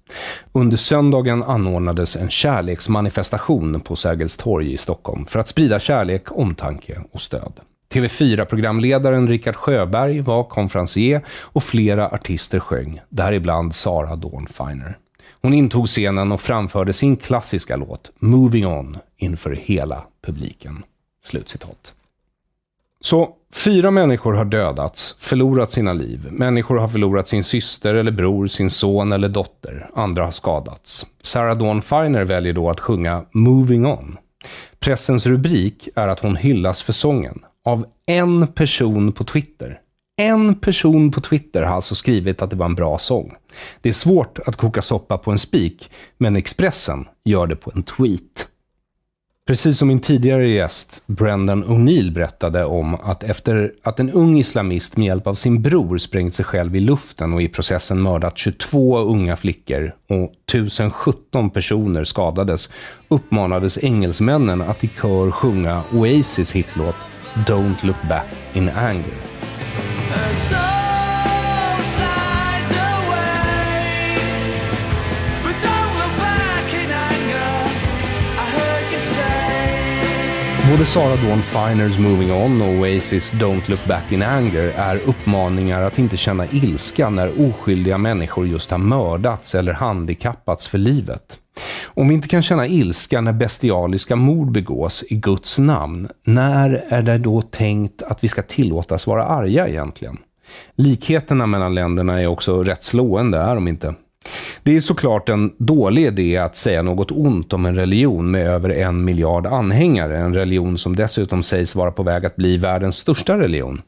Under söndagen anordnades en kärleksmanifestation på Sergels torg i Stockholm för att sprida kärlek, omtanke och stöd. TV4-programledaren Richard Sjöberg var konferencier och flera artister sjöng, däribland Sara Dornfeiner. Hon intog scenen och framförde sin klassiska låt Moving On inför hela publiken. Slutcitat. Så fyra människor har dödats, förlorat sina liv. Människor har förlorat sin syster eller bror, sin son eller dotter. Andra har skadats. Sarah Dawn Finer väljer då att sjunga Moving On. Pressens rubrik är att hon hyllas för sången av en person på Twitter en person på Twitter har alltså skrivit att det var en bra sång. Det är svårt att koka soppa på en spik, men Expressen gör det på en tweet. Precis som min tidigare gäst Brendan O'Neill berättade om att efter att en ung islamist med hjälp av sin bror sprängt sig själv i luften och i processen mördat 22 unga flickor och 1017 personer skadades uppmanades engelsmännen att i kör sjunga Oasis hitlåt Don't look back in anger. Både Sara Dawn Finers Moving On och Oasis Don't Look Back In Anger är uppmaningar att inte känna ilska när oskyldiga människor just har mördats eller handikappats för livet. Om vi inte kan känna ilska när bestialiska mord begås i Guds namn, när är det då tänkt att vi ska tillåtas vara arga egentligen? Likheterna mellan länderna är också rätt slående, är de inte? Det är såklart en dålig idé att säga något ont om en religion med över en miljard anhängare, en religion som dessutom sägs vara på väg att bli världens största religion.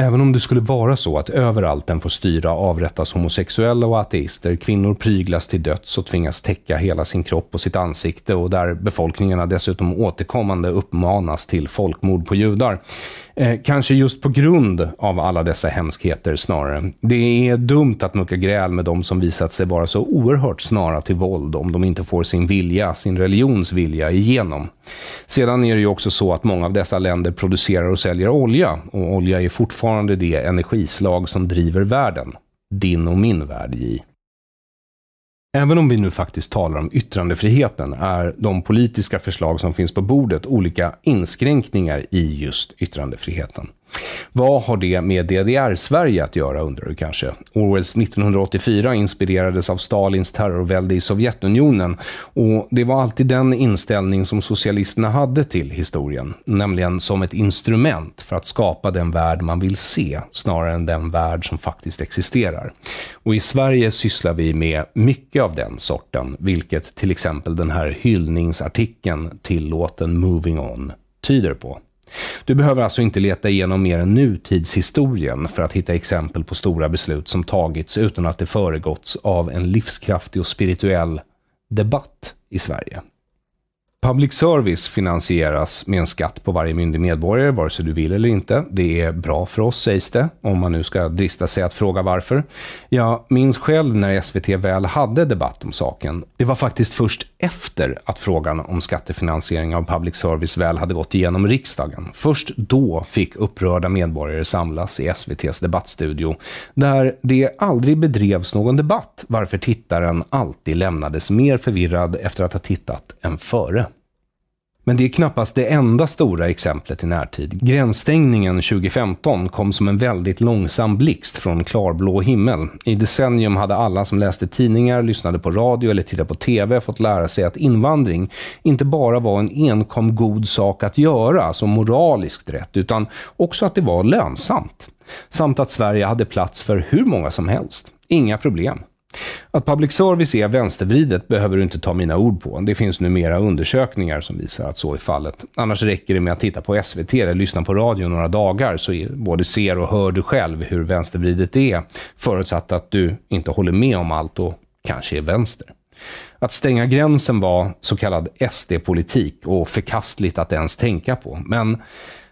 Även om det skulle vara så att överallt den får styra avrättas homosexuella och ateister, kvinnor pryglas till döds och tvingas täcka hela sin kropp och sitt ansikte och där befolkningarna dessutom återkommande uppmanas till folkmord på judar. Eh, kanske just på grund av alla dessa hemskheter snarare. Det är dumt att mucka gräl med de som visat sig vara så oerhört snara till våld om de inte får sin vilja, sin religions vilja, igenom. Sedan är det ju också så att många av dessa länder producerar och säljer olja och olja är fortfarande fortfarande det energislag som driver världen. Din och min värld, J. Även om vi nu faktiskt talar om yttrandefriheten är de politiska förslag som finns på bordet olika inskränkningar i just yttrandefriheten. Vad har det med DDR-Sverige att göra, undrar du kanske? Orwells 1984 inspirerades av Stalins terrorvälde i Sovjetunionen och det var alltid den inställning som socialisterna hade till historien, nämligen som ett instrument för att skapa den värld man vill se, snarare än den värld som faktiskt existerar. Och i Sverige sysslar vi med mycket av den sorten, vilket till exempel den här hyllningsartikeln till låten Moving On tyder på. Du behöver alltså inte leta igenom mer än nutidshistorien för att hitta exempel på stora beslut som tagits utan att det föregåtts av en livskraftig och spirituell debatt i Sverige. Public service finansieras med en skatt på varje myndig medborgare, vare sig du vill eller inte. Det är bra för oss, sägs det, om man nu ska drista sig att fråga varför. Jag minns själv när SVT väl hade debatt om saken. Det var faktiskt först efter att frågan om skattefinansiering av public service väl hade gått igenom riksdagen. Först då fick upprörda medborgare samlas i SVTs debattstudio, där det aldrig bedrevs någon debatt, varför tittaren alltid lämnades mer förvirrad efter att ha tittat än före. Men det är knappast det enda stora exemplet i närtid. Gränsstängningen 2015 kom som en väldigt långsam blixt från klarblå himmel. I decennium hade alla som läste tidningar, lyssnade på radio eller tittade på TV fått lära sig att invandring inte bara var en enkom god sak att göra, alltså moraliskt rätt, utan också att det var lönsamt. Samt att Sverige hade plats för hur många som helst. Inga problem. Att public service är vänstervridet behöver du inte ta mina ord på. Det finns numera undersökningar som visar att så är fallet. Annars räcker det med att titta på SVT eller lyssna på radio några dagar så både ser och hör du själv hur vänstervridet är. Förutsatt att du inte håller med om allt och kanske är vänster. Att stänga gränsen var så kallad SD-politik och förkastligt att ens tänka på. Men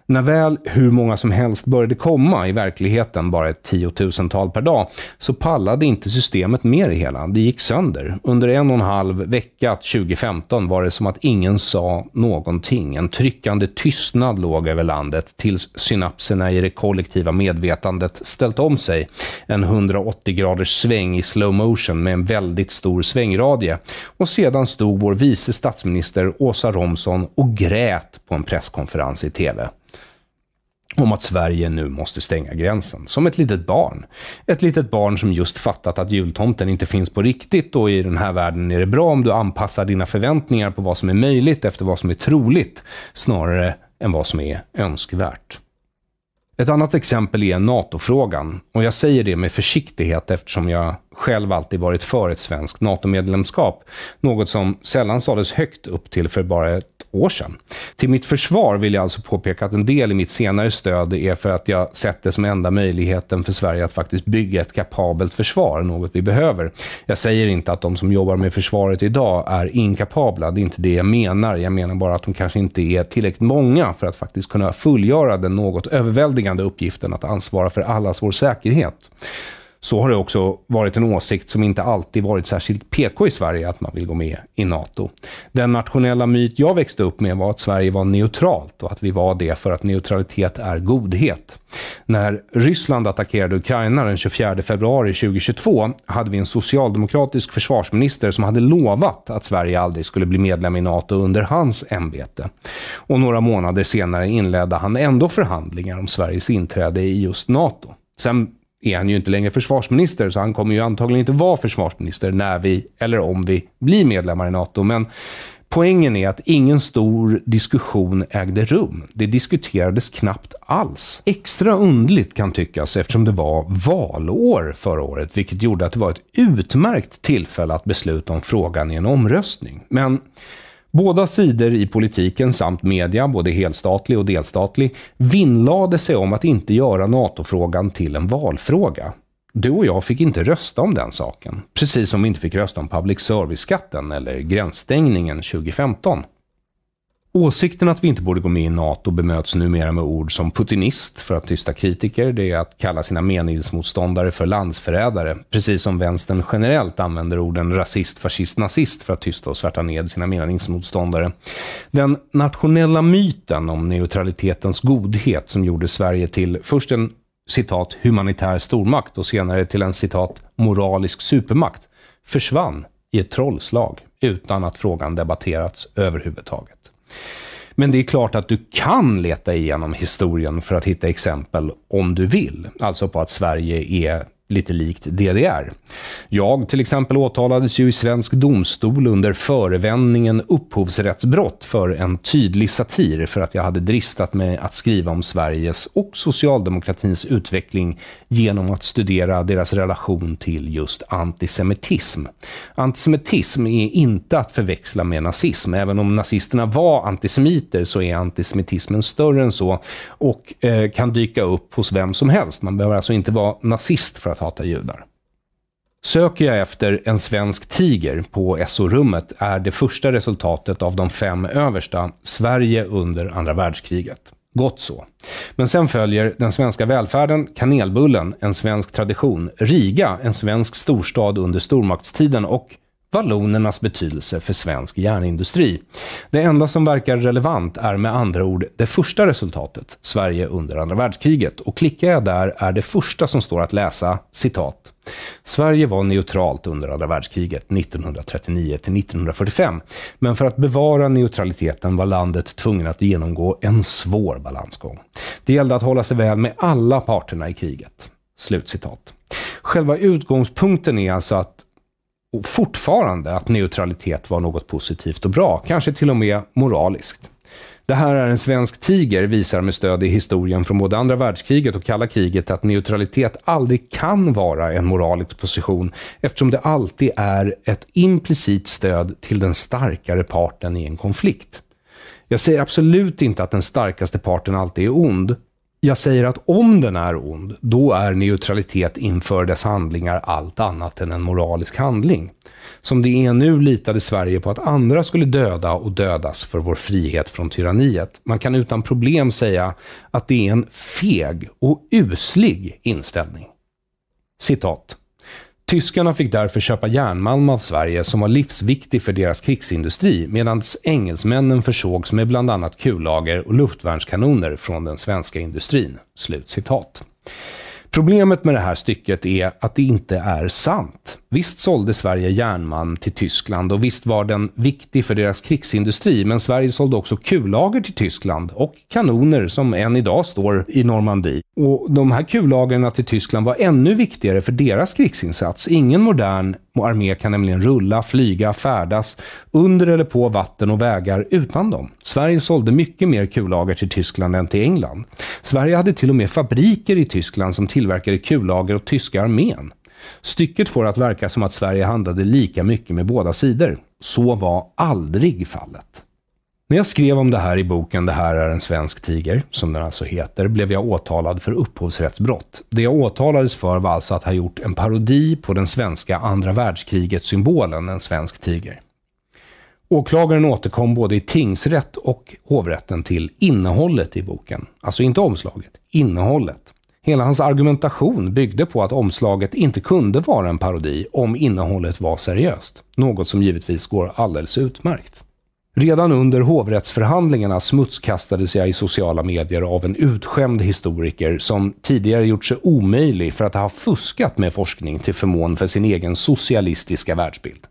när väl hur många som helst började komma, i verkligheten bara ett tiotusental per dag, så pallade inte systemet med det hela. Det gick sönder. Under en och en halv vecka 2015 var det som att ingen sa någonting. En tryckande tystnad låg över landet tills synapserna i det kollektiva medvetandet ställt om sig. En 180 graders sväng i slow motion med en väldigt stor svängradie. Och sedan stod vår vice statsminister Åsa Romson och grät på en presskonferens i TV om att Sverige nu måste stänga gränsen. Som ett litet barn. Ett litet barn som just fattat att jultomten inte finns på riktigt och i den här världen är det bra om du anpassar dina förväntningar på vad som är möjligt efter vad som är troligt snarare än vad som är önskvärt. Ett annat exempel är NATO-frågan. Och jag säger det med försiktighet eftersom jag själv alltid varit för ett svenskt NATO-medlemskap. Något som sällan sades högt upp till för bara ett år sedan. Till mitt försvar vill jag alltså påpeka att en del i mitt senare stöd är för att jag sett det som enda möjligheten för Sverige att faktiskt bygga ett kapabelt försvar, något vi behöver. Jag säger inte att de som jobbar med försvaret idag är inkapabla, det är inte det jag menar. Jag menar bara att de kanske inte är tillräckligt många för att faktiskt kunna fullgöra den något överväldigande uppgiften att ansvara för allas vår säkerhet så har det också varit en åsikt som inte alltid varit särskilt PK i Sverige, att man vill gå med i NATO. Den nationella myt jag växte upp med var att Sverige var neutralt och att vi var det för att neutralitet är godhet. När Ryssland attackerade Ukraina den 24 februari 2022 hade vi en socialdemokratisk försvarsminister som hade lovat att Sverige aldrig skulle bli medlem i NATO under hans ämbete. Och några månader senare inledde han ändå förhandlingar om Sveriges inträde i just NATO. Sen är han ju inte längre försvarsminister, så han kommer ju antagligen inte vara försvarsminister när vi, eller om vi, blir medlemmar i NATO. Men poängen är att ingen stor diskussion ägde rum. Det diskuterades knappt alls. Extra undligt kan tyckas eftersom det var valår förra året, vilket gjorde att det var ett utmärkt tillfälle att besluta om frågan i en omröstning. Men Båda sidor i politiken samt media, både helstatlig och delstatlig, vinnlade sig om att inte göra NATO-frågan till en valfråga. Du och jag fick inte rösta om den saken, precis som vi inte fick rösta om public service-skatten eller gränsstängningen 2015. Åsikten att vi inte borde gå med i NATO bemöts numera med ord som putinist för att tysta kritiker. Det är att kalla sina meningsmotståndare för landsförrädare. Precis som vänstern generellt använder orden rasist, fascist, nazist för att tysta och svärta ned sina meningsmotståndare. Den nationella myten om neutralitetens godhet som gjorde Sverige till först en citat humanitär stormakt och senare till en citat moralisk supermakt försvann i ett trollslag utan att frågan debatterats överhuvudtaget. Men det är klart att du kan leta igenom historien för att hitta exempel om du vill. Alltså på att Sverige är lite likt DDR. Jag till exempel åtalades ju i svensk domstol under förevändningen upphovsrättsbrott för en tydlig satir för att jag hade dristat mig att skriva om Sveriges och socialdemokratins utveckling genom att studera deras relation till just antisemitism. Antisemitism är inte att förväxla med nazism. Även om nazisterna var antisemiter så är antisemitismen större än så och eh, kan dyka upp hos vem som helst. Man behöver alltså inte vara nazist för att att hata judar. Söker jag efter en svensk tiger på SO-rummet är det första resultatet av de fem översta Sverige under andra världskriget. Gott så. Men sen följer den svenska välfärden, kanelbullen, en svensk tradition, Riga, en svensk storstad under stormaktstiden och vallonernas betydelse för svensk järnindustri. Det enda som verkar relevant är med andra ord det första resultatet, Sverige under andra världskriget. Och klickar jag där är det första som står att läsa, citat, Sverige var neutralt under andra världskriget 1939 1945, men för att bevara neutraliteten var landet tvungen att genomgå en svår balansgång. Det gällde att hålla sig väl med alla parterna i kriget. Slutcitat. Själva utgångspunkten är alltså att fortfarande att neutralitet var något positivt och bra, kanske till och med moraliskt. Det här är en svensk tiger visar med stöd i historien från både andra världskriget och kalla kriget att neutralitet aldrig kan vara en moralisk position eftersom det alltid är ett implicit stöd till den starkare parten i en konflikt. Jag säger absolut inte att den starkaste parten alltid är ond, jag säger att om den är ond, då är neutralitet inför dess handlingar allt annat än en moralisk handling. Som det är nu litade Sverige på att andra skulle döda och dödas för vår frihet från tyranniet. Man kan utan problem säga att det är en feg och uslig inställning. Citat. Tyskarna fick därför köpa järnmalm av Sverige som var livsviktig för deras krigsindustri medan engelsmännen försågs med bland annat kullager och luftvärnskanoner från den svenska industrin." Slut citat. Problemet med det här stycket är att det inte är sant. Visst sålde Sverige järnmalm till Tyskland och visst var den viktig för deras krigsindustri, men Sverige sålde också kullager till Tyskland och kanoner som än idag står i Normandie. Och de här kullagren till Tyskland var ännu viktigare för deras krigsinsats. Ingen modern armé kan nämligen rulla, flyga, färdas under eller på vatten och vägar utan dem. Sverige sålde mycket mer kullager till Tyskland än till England. Sverige hade till och med fabriker i Tyskland som tillverkade kullager åt tyska armén. Stycket får att verka som att Sverige handlade lika mycket med båda sidor. Så var aldrig fallet. När jag skrev om det här i boken Det här är en svensk tiger, som den alltså heter, blev jag åtalad för upphovsrättsbrott. Det jag åtalades för var alltså att ha gjort en parodi på den svenska andra världskriget-symbolen, en svensk tiger. Åklagaren återkom både i tingsrätt och hovrätten till innehållet i boken. Alltså inte omslaget, innehållet. Hela hans argumentation byggde på att omslaget inte kunde vara en parodi om innehållet var seriöst. Något som givetvis går alldeles utmärkt. Redan under hovrättsförhandlingarna smutskastades jag i sociala medier av en utskämd historiker som tidigare gjort sig omöjlig för att ha fuskat med forskning till förmån för sin egen socialistiska världsbild.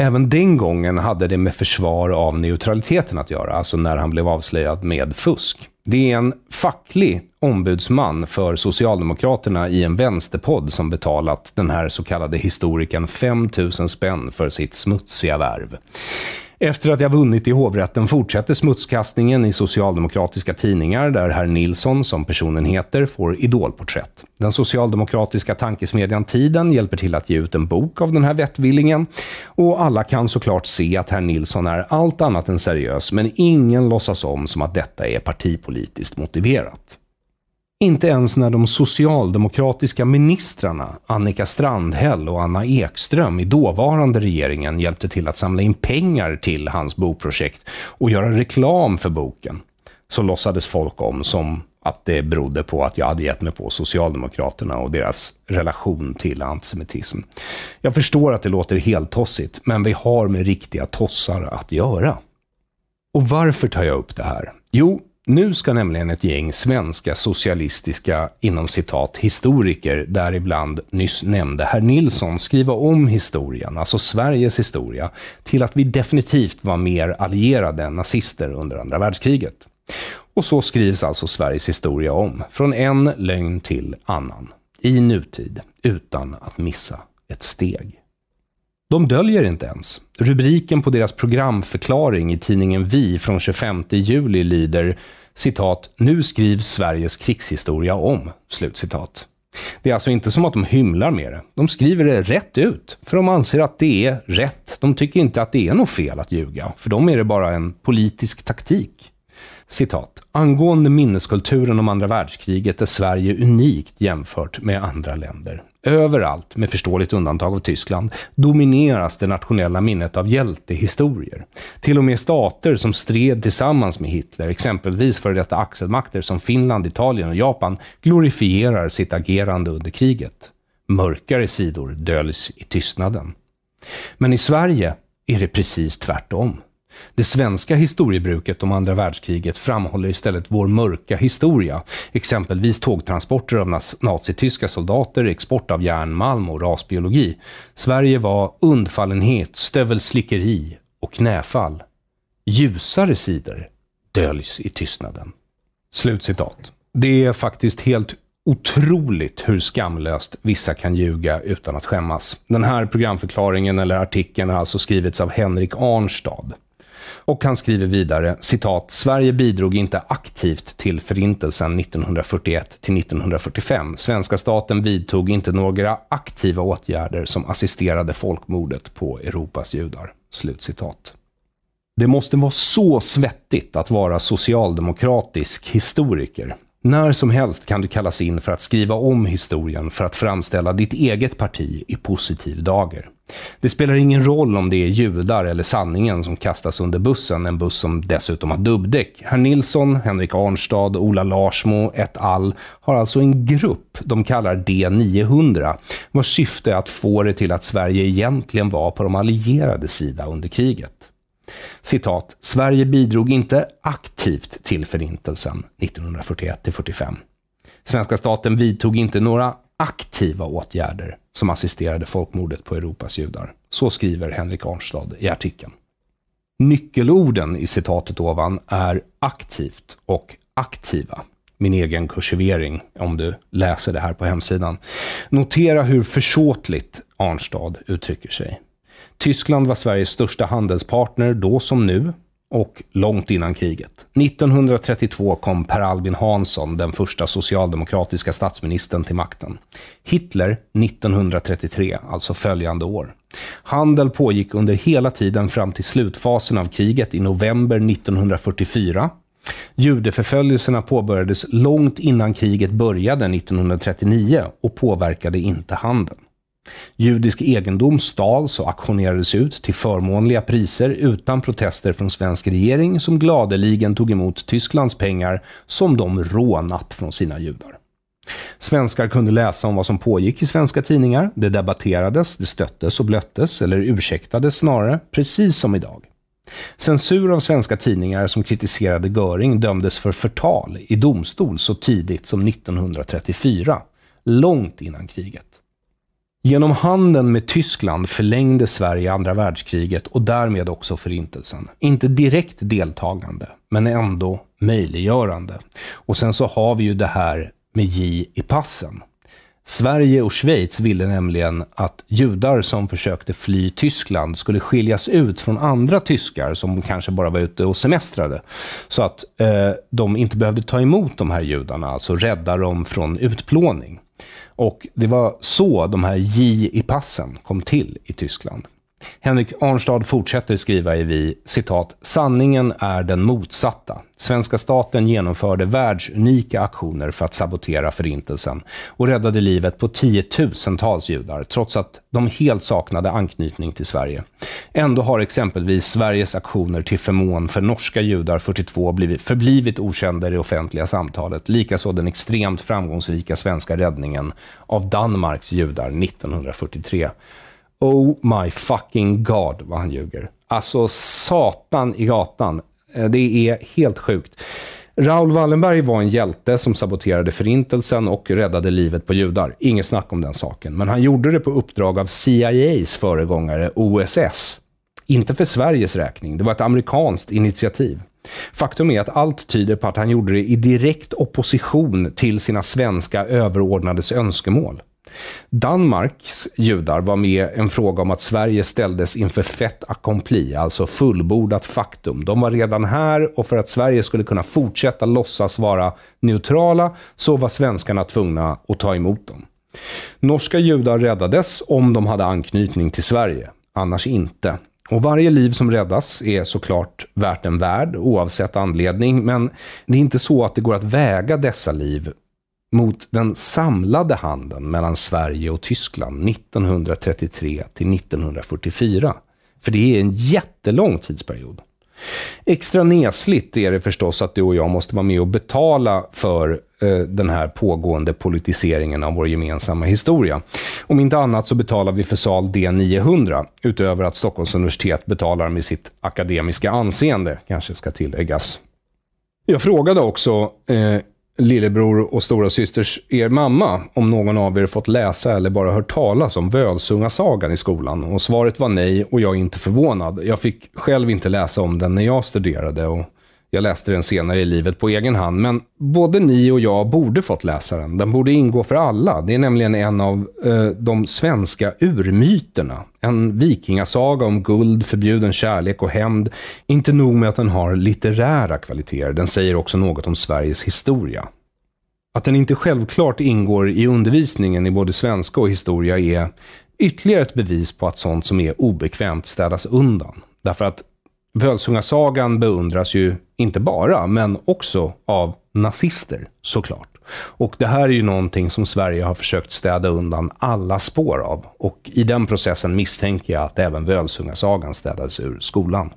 Även den gången hade det med försvar av neutraliteten att göra, alltså när han blev avslöjad med fusk. Det är en facklig ombudsman för Socialdemokraterna i en vänsterpodd som betalat den här så kallade historikern 5000 spänn för sitt smutsiga värv. Efter att jag vunnit i hovrätten fortsätter smutskastningen i socialdemokratiska tidningar där herr Nilsson, som personen heter, får idolporträtt. Den socialdemokratiska tankesmedjan Tiden hjälper till att ge ut en bok av den här vettvillingen. Och alla kan såklart se att herr Nilsson är allt annat än seriös, men ingen låtsas om som att detta är partipolitiskt motiverat. Inte ens när de socialdemokratiska ministrarna Annika Strandhäll och Anna Ekström i dåvarande regeringen hjälpte till att samla in pengar till hans bokprojekt och göra reklam för boken, så låtsades folk om som att det berodde på att jag hade gett mig på Socialdemokraterna och deras relation till antisemitism. Jag förstår att det låter helt tossigt, men vi har med riktiga tossar att göra. Och varför tar jag upp det här? Jo, nu ska nämligen ett gäng svenska socialistiska inom citat historiker, däribland nyss nämnde herr Nilsson, skriva om historien, alltså Sveriges historia, till att vi definitivt var mer allierade än nazister under andra världskriget. Och så skrivs alltså Sveriges historia om, från en lögn till annan, i nutid, utan att missa ett steg. De döljer inte ens. Rubriken på deras programförklaring i tidningen Vi från 25 juli lyder citat “Nu skrivs Sveriges krigshistoria om”. Slutcitat. Det är alltså inte som att de hymlar med det. De skriver det rätt ut, för de anser att det är rätt. De tycker inte att det är något fel att ljuga. För dem är det bara en politisk taktik. Citat. Angående minneskulturen om andra världskriget är Sverige unikt jämfört med andra länder. Överallt, med förståeligt undantag av Tyskland, domineras det nationella minnet av hjältehistorier. Till och med stater som stred tillsammans med Hitler, exempelvis före detta axelmakter som Finland, Italien och Japan, glorifierar sitt agerande under kriget. Mörkare sidor döljs i tystnaden. Men i Sverige är det precis tvärtom. Det svenska historiebruket om andra världskriget framhåller istället vår mörka historia, exempelvis tågtransporter av nazityska soldater, export av järnmalm och rasbiologi. Sverige var undfallenhet, stövelslickeri och knäfall. Ljusare sidor döljs i tystnaden. Slutcitat. Det är faktiskt helt otroligt hur skamlöst vissa kan ljuga utan att skämmas. Den här programförklaringen eller artikeln har alltså skrivits av Henrik Arnstad. Och han skriver vidare, citat, Sverige bidrog inte aktivt till förintelsen 1941 till 1945. Svenska staten vidtog inte några aktiva åtgärder som assisterade folkmordet på Europas judar. Slut citat. Det måste vara så svettigt att vara socialdemokratisk historiker. När som helst kan du kallas in för att skriva om historien för att framställa ditt eget parti i positiv dager. Det spelar ingen roll om det är judar eller sanningen som kastas under bussen, en buss som dessutom har dubbdäck. Herr Nilsson, Henrik Arnstad, Ola Larsmo ett all har alltså en grupp de kallar D900, vars syfte är att få det till att Sverige egentligen var på de allierades sida under kriget. Citat, Sverige bidrog inte aktivt till förintelsen 1941-45. Svenska staten vidtog inte några aktiva åtgärder som assisterade folkmordet på Europas judar. Så skriver Henrik Arnstad i artikeln. Nyckelorden i citatet ovan är aktivt och aktiva. Min egen kursivering, om du läser det här på hemsidan. Notera hur försåtligt Arnstad uttrycker sig. Tyskland var Sveriges största handelspartner då som nu, och långt innan kriget. 1932 kom Per Albin Hansson, den första socialdemokratiska statsministern, till makten. Hitler 1933, alltså följande år. Handel pågick under hela tiden fram till slutfasen av kriget i november 1944. Judeförföljelserna påbörjades långt innan kriget började 1939 och påverkade inte handeln. Judisk egendom stals och auktionerades ut till förmånliga priser utan protester från svensk regering som gladeligen tog emot Tysklands pengar som de rånat från sina judar. Svenskar kunde läsa om vad som pågick i svenska tidningar. Det debatterades, det stöttes och blöttes, eller ursäktades snarare, precis som idag. Censur av svenska tidningar som kritiserade Göring dömdes för förtal i domstol så tidigt som 1934, långt innan kriget. Genom handeln med Tyskland förlängde Sverige andra världskriget och därmed också förintelsen. Inte direkt deltagande, men ändå möjliggörande. Och sen så har vi ju det här med J i passen. Sverige och Schweiz ville nämligen att judar som försökte fly Tyskland skulle skiljas ut från andra tyskar som kanske bara var ute och semestrade. Så att eh, de inte behövde ta emot de här judarna, alltså rädda dem från utplåning. Och det var så de här J i passen kom till i Tyskland. Henrik Arnstad fortsätter skriva i Vi, citat, “Sanningen är den motsatta. Svenska staten genomförde världsunika aktioner för att sabotera förintelsen och räddade livet på tiotusentals judar, trots att de helt saknade anknytning till Sverige. Ändå har exempelvis Sveriges aktioner till förmån för norska judar 42 blivit, förblivit okända i det offentliga samtalet, likaså den extremt framgångsrika svenska räddningen av Danmarks judar 1943. Oh my fucking god vad han ljuger. Alltså satan i gatan. Eh, det är helt sjukt. Raoul Wallenberg var en hjälte som saboterade förintelsen och räddade livet på judar. Inget snack om den saken. Men han gjorde det på uppdrag av CIAs föregångare OSS. Inte för Sveriges räkning. Det var ett amerikanskt initiativ. Faktum är att allt tyder på att han gjorde det i direkt opposition till sina svenska överordnades önskemål. Danmarks judar var med en fråga om att Sverige ställdes inför fait accompli, alltså fullbordat faktum. De var redan här och för att Sverige skulle kunna fortsätta låtsas vara neutrala så var svenskarna tvungna att ta emot dem. Norska judar räddades om de hade anknytning till Sverige, annars inte. Och varje liv som räddas är såklart värt en värld, oavsett anledning, men det är inte så att det går att väga dessa liv mot den samlade handeln mellan Sverige och Tyskland 1933 till 1944. För det är en jättelång tidsperiod. Extra nesligt är det förstås att du och jag måste vara med och betala för eh, den här pågående politiseringen av vår gemensamma historia. Om inte annat så betalar vi för sal D900, utöver att Stockholms universitet betalar med sitt akademiska anseende, kanske ska tilläggas. Jag frågade också eh, lillebror och stora systers er mamma om någon av er fått läsa eller bara hört talas om Völsungasagan i skolan? Och svaret var nej och jag är inte förvånad. Jag fick själv inte läsa om den när jag studerade och jag läste den senare i livet på egen hand, men både ni och jag borde fått läsa den. Den borde ingå för alla. Det är nämligen en av eh, de svenska urmyterna. En vikingasaga om guld, förbjuden kärlek och hämnd. Inte nog med att den har litterära kvaliteter, den säger också något om Sveriges historia. Att den inte självklart ingår i undervisningen i både svenska och historia är ytterligare ett bevis på att sånt som är obekvämt städas undan. Därför att Völsungasagan beundras ju inte bara, men också av nazister såklart. Och det här är ju någonting som Sverige har försökt städa undan alla spår av. Och i den processen misstänker jag att även Völsungasagan städades ur skolan.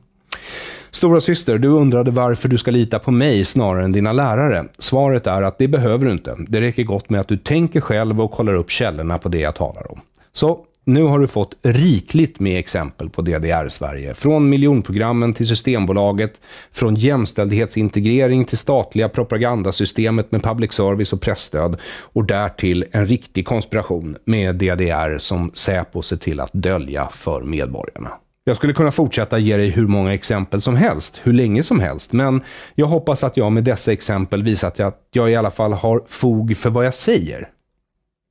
Stora syster, du undrade varför du ska lita på mig snarare än dina lärare. Svaret är att det behöver du inte. Det räcker gott med att du tänker själv och kollar upp källorna på det jag talar om. Så nu har du fått rikligt med exempel på DDR-Sverige. Från miljonprogrammen till Systembolaget, från jämställdhetsintegrering till statliga propagandasystemet med public service och pressstöd och därtill en riktig konspiration med DDR som Säpo ser till att dölja för medborgarna. Jag skulle kunna fortsätta ge dig hur många exempel som helst, hur länge som helst, men jag hoppas att jag med dessa exempel visat att jag i alla fall har fog för vad jag säger.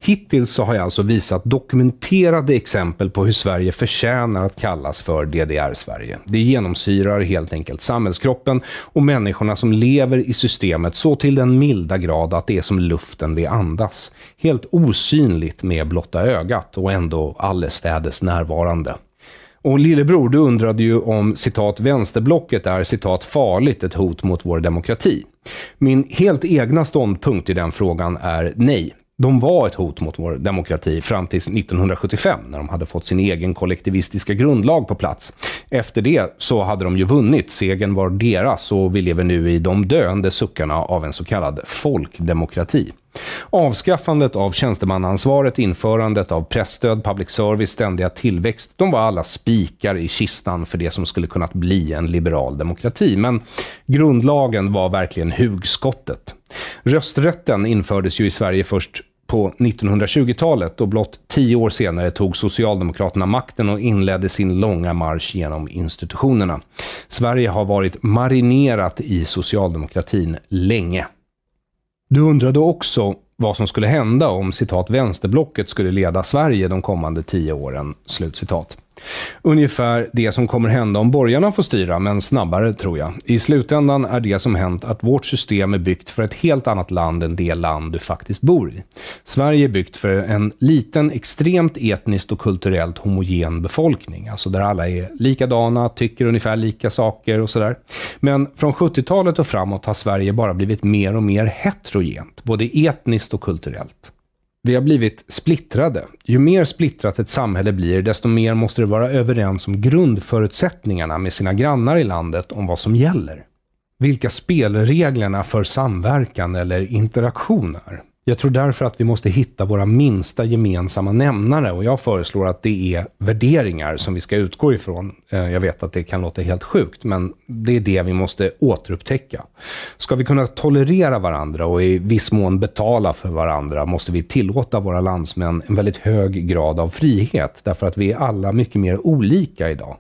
Hittills så har jag alltså visat dokumenterade exempel på hur Sverige förtjänar att kallas för DDR-Sverige. Det genomsyrar helt enkelt samhällskroppen och människorna som lever i systemet så till den milda grad att det är som luften vi andas. Helt osynligt med blotta ögat och ändå allestädes närvarande. Och lillebror, du undrade ju om citat vänsterblocket är citat farligt ett hot mot vår demokrati. Min helt egna ståndpunkt i den frågan är nej de var ett hot mot vår demokrati fram till 1975 när de hade fått sin egen kollektivistiska grundlag på plats. Efter det så hade de ju vunnit, segern var deras och vi lever nu i de döende suckarna av en så kallad folkdemokrati. Avskaffandet av tjänstemannaansvaret, införandet av pressstöd, public service, ständiga tillväxt, de var alla spikar i kistan för det som skulle kunnat bli en liberal demokrati. Men grundlagen var verkligen hugskottet. Rösträtten infördes ju i Sverige först på 1920-talet och blott tio år senare tog Socialdemokraterna makten och inledde sin långa marsch genom institutionerna. Sverige har varit marinerat i socialdemokratin länge. Du undrade också vad som skulle hända om citat vänsterblocket skulle leda Sverige de kommande tio åren. Slutcitat. Ungefär det som kommer hända om borgarna får styra, men snabbare tror jag. I slutändan är det som hänt att vårt system är byggt för ett helt annat land än det land du faktiskt bor i. Sverige är byggt för en liten, extremt etniskt och kulturellt homogen befolkning, alltså där alla är likadana, tycker ungefär lika saker och sådär. Men från 70-talet och framåt har Sverige bara blivit mer och mer heterogent, både etniskt och kulturellt vi har blivit splittrade. Ju mer splittrat ett samhälle blir, desto mer måste det vara överens om grundförutsättningarna med sina grannar i landet om vad som gäller. Vilka spelreglerna för samverkan eller interaktion är. Jag tror därför att vi måste hitta våra minsta gemensamma nämnare och jag föreslår att det är värderingar som vi ska utgå ifrån. Eh, jag vet att det kan låta helt sjukt, men det är det vi måste återupptäcka. Ska vi kunna tolerera varandra och i viss mån betala för varandra måste vi tillåta våra landsmän en väldigt hög grad av frihet, därför att vi är alla mycket mer olika idag.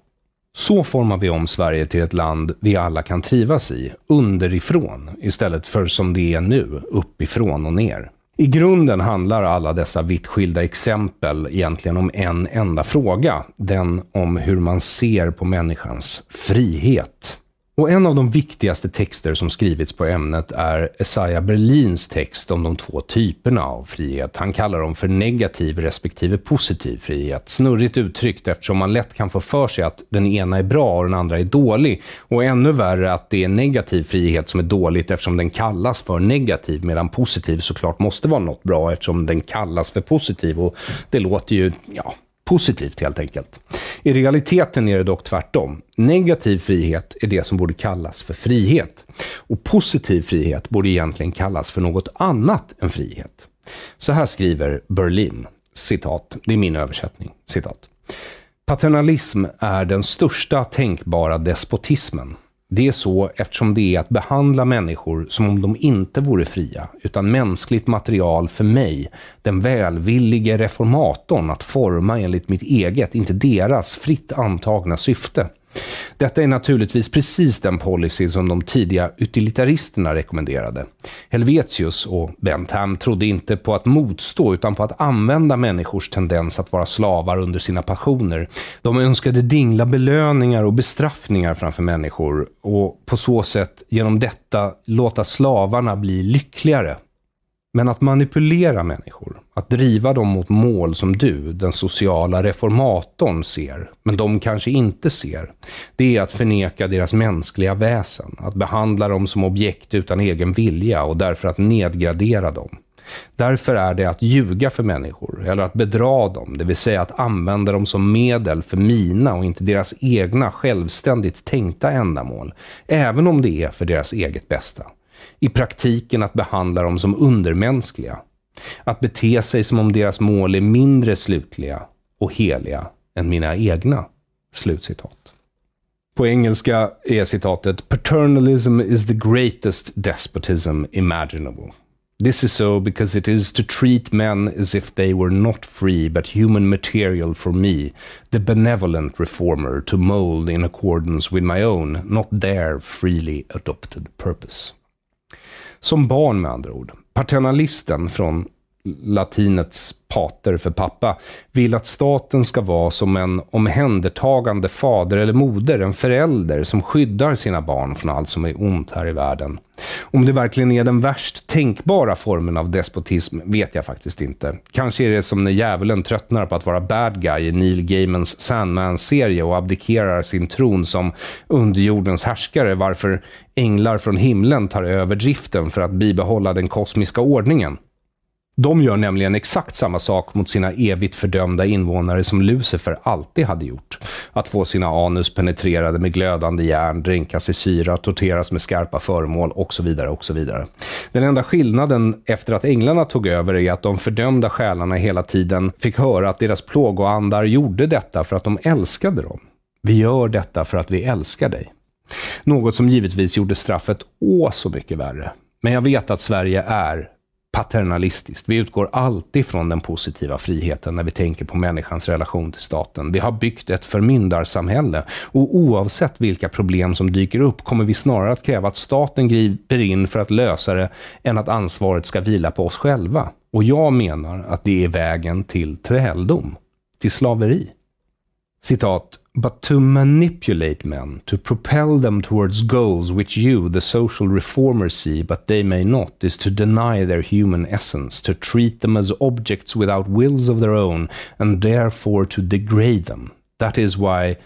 Så formar vi om Sverige till ett land vi alla kan trivas i, underifrån, istället för som det är nu, uppifrån och ner. I grunden handlar alla dessa vitt skilda exempel egentligen om en enda fråga. Den om hur man ser på människans frihet. Och en av de viktigaste texter som skrivits på ämnet är Esaiah Berlins text om de två typerna av frihet. Han kallar dem för negativ respektive positiv frihet. Snurrigt uttryckt eftersom man lätt kan få för sig att den ena är bra och den andra är dålig. Och ännu värre att det är negativ frihet som är dåligt eftersom den kallas för negativ medan positiv såklart måste vara något bra eftersom den kallas för positiv. Och det låter ju, ja, Positivt helt enkelt. I realiteten är det dock tvärtom. Negativ frihet är det som borde kallas för frihet. Och positiv frihet borde egentligen kallas för något annat än frihet. Så här skriver Berlin, citat, det är min översättning, citat. Paternalism är den största tänkbara despotismen. Det är så eftersom det är att behandla människor som om de inte vore fria, utan mänskligt material för mig, den välvillige reformatorn, att forma enligt mitt eget, inte deras, fritt antagna syfte. Detta är naturligtvis precis den policy som de tidiga utilitaristerna rekommenderade. Helvetius och Bentham trodde inte på att motstå utan på att använda människors tendens att vara slavar under sina passioner. De önskade dingla belöningar och bestraffningar framför människor och på så sätt genom detta låta slavarna bli lyckligare men att manipulera människor, att driva dem mot mål som du, den sociala reformatorn, ser, men de kanske inte ser, det är att förneka deras mänskliga väsen, att behandla dem som objekt utan egen vilja och därför att nedgradera dem. Därför är det att ljuga för människor, eller att bedra dem, det vill säga att använda dem som medel för mina och inte deras egna självständigt tänkta ändamål, även om det är för deras eget bästa i praktiken att behandla dem som undermänskliga. Att bete sig som om deras mål är mindre slutliga och heliga än mina egna." Slutcitat. På engelska är citatet “Paternalism is the greatest despotism imaginable. This is so because it is to treat men as if they were not free but human material for me, the benevolent reformer to mold in accordance with my own, not their freely adopted purpose.” Som barn med andra ord. Paternalisten från latinets pater för pappa, vill att staten ska vara som en omhändertagande fader eller moder, en förälder som skyddar sina barn från allt som är ont här i världen. Om det verkligen är den värst tänkbara formen av despotism vet jag faktiskt inte. Kanske är det som när djävulen tröttnar på att vara bad guy i Neil Gaimans Sandman-serie och abdikerar sin tron som underjordens härskare, varför änglar från himlen tar över driften för att bibehålla den kosmiska ordningen. De gör nämligen exakt samma sak mot sina evigt fördömda invånare som Lucifer alltid hade gjort. Att få sina anus penetrerade med glödande järn, dränkas i syra, torteras med skarpa föremål och så vidare. och så vidare. Den enda skillnaden efter att änglarna tog över är att de fördömda själarna hela tiden fick höra att deras plågoandar gjorde detta för att de älskade dem. Vi gör detta för att vi älskar dig. Något som givetvis gjorde straffet å så mycket värre. Men jag vet att Sverige är paternalistiskt. Vi utgår alltid från den positiva friheten när vi tänker på människans relation till staten. Vi har byggt ett förmyndarsamhälle och oavsett vilka problem som dyker upp kommer vi snarare att kräva att staten griper in för att lösa det än att ansvaret ska vila på oss själva. Och jag menar att det är vägen till träldom, till slaveri. Citat but to manipulate men, to propel them towards goals which you, the social reformer, see, but they may not, is to deny their human essence, to treat them as objects without wills of their own, and therefore to degrade them. That is why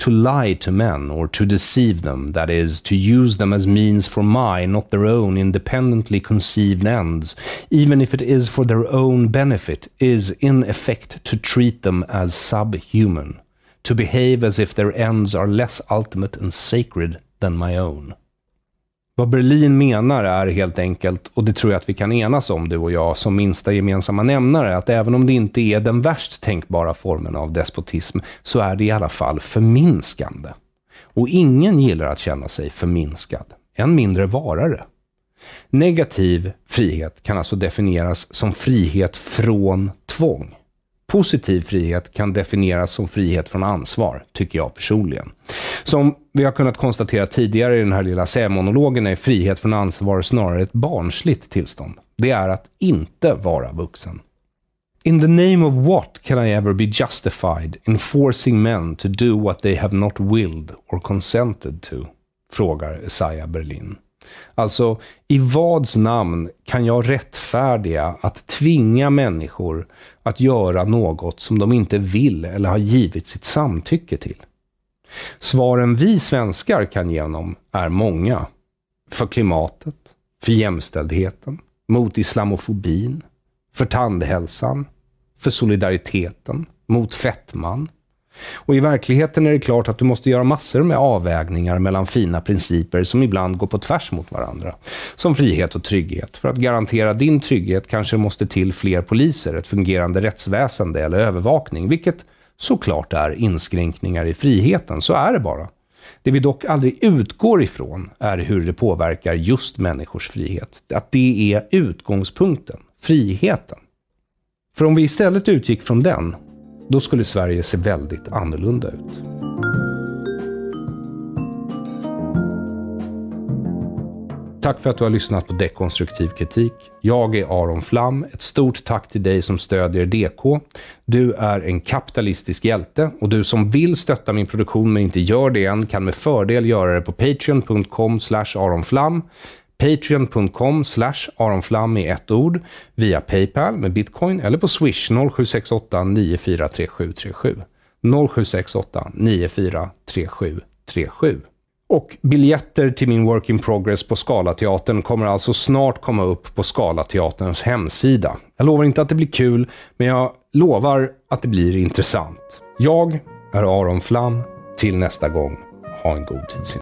to lie to men, or to deceive them, that is, to use them as means for my, not their own, independently conceived ends, even if it is for their own benefit, is in effect to treat them as subhuman. to behave as if their ends are less ultimate and sacred than my own. Vad Berlin menar är helt enkelt, och det tror jag att vi kan enas om du och jag som minsta gemensamma nämnare, att även om det inte är den värst tänkbara formen av despotism, så är det i alla fall förminskande. Och ingen gillar att känna sig förminskad, än mindre varare. Negativ frihet kan alltså definieras som frihet från tvång positiv frihet kan definieras som frihet från ansvar, tycker jag personligen. Som vi har kunnat konstatera tidigare i den här lilla sämonologen är frihet från ansvar snarare ett barnsligt tillstånd. Det är att inte vara vuxen. In the name of what can I ever be justified in forcing men to do what they have not willed or consented to? Frågar Isaiah Berlin. Alltså, i vads namn kan jag rättfärdiga att tvinga människor att göra något som de inte vill eller har givit sitt samtycke till? Svaren vi svenskar kan ge honom är många. För klimatet, för jämställdheten, mot islamofobin, för tandhälsan, för solidariteten, mot fetman, och i verkligheten är det klart att du måste göra massor med avvägningar mellan fina principer som ibland går på tvärs mot varandra. Som frihet och trygghet. För att garantera din trygghet kanske måste till fler poliser, ett fungerande rättsväsende eller övervakning, vilket såklart är inskränkningar i friheten. Så är det bara. Det vi dock aldrig utgår ifrån är hur det påverkar just människors frihet. Att det är utgångspunkten, friheten. För om vi istället utgick från den då skulle Sverige se väldigt annorlunda ut. Tack för att du har lyssnat på Dekonstruktiv kritik. Jag är Aron Flam. Ett stort tack till dig som stödjer DK. Du är en kapitalistisk hjälte och du som vill stötta min produktion men inte gör det än kan med fördel göra det på patreon.com aronflam Patreon.com slash aronflam i ett ord, via Paypal med bitcoin eller på swish 0768 943737. 0768 943737. Och biljetter till min Work in Progress på Skalateatern kommer alltså snart komma upp på Skalateaterns hemsida. Jag lovar inte att det blir kul, men jag lovar att det blir intressant. Jag är Aron Flam. Till nästa gång, ha en god tid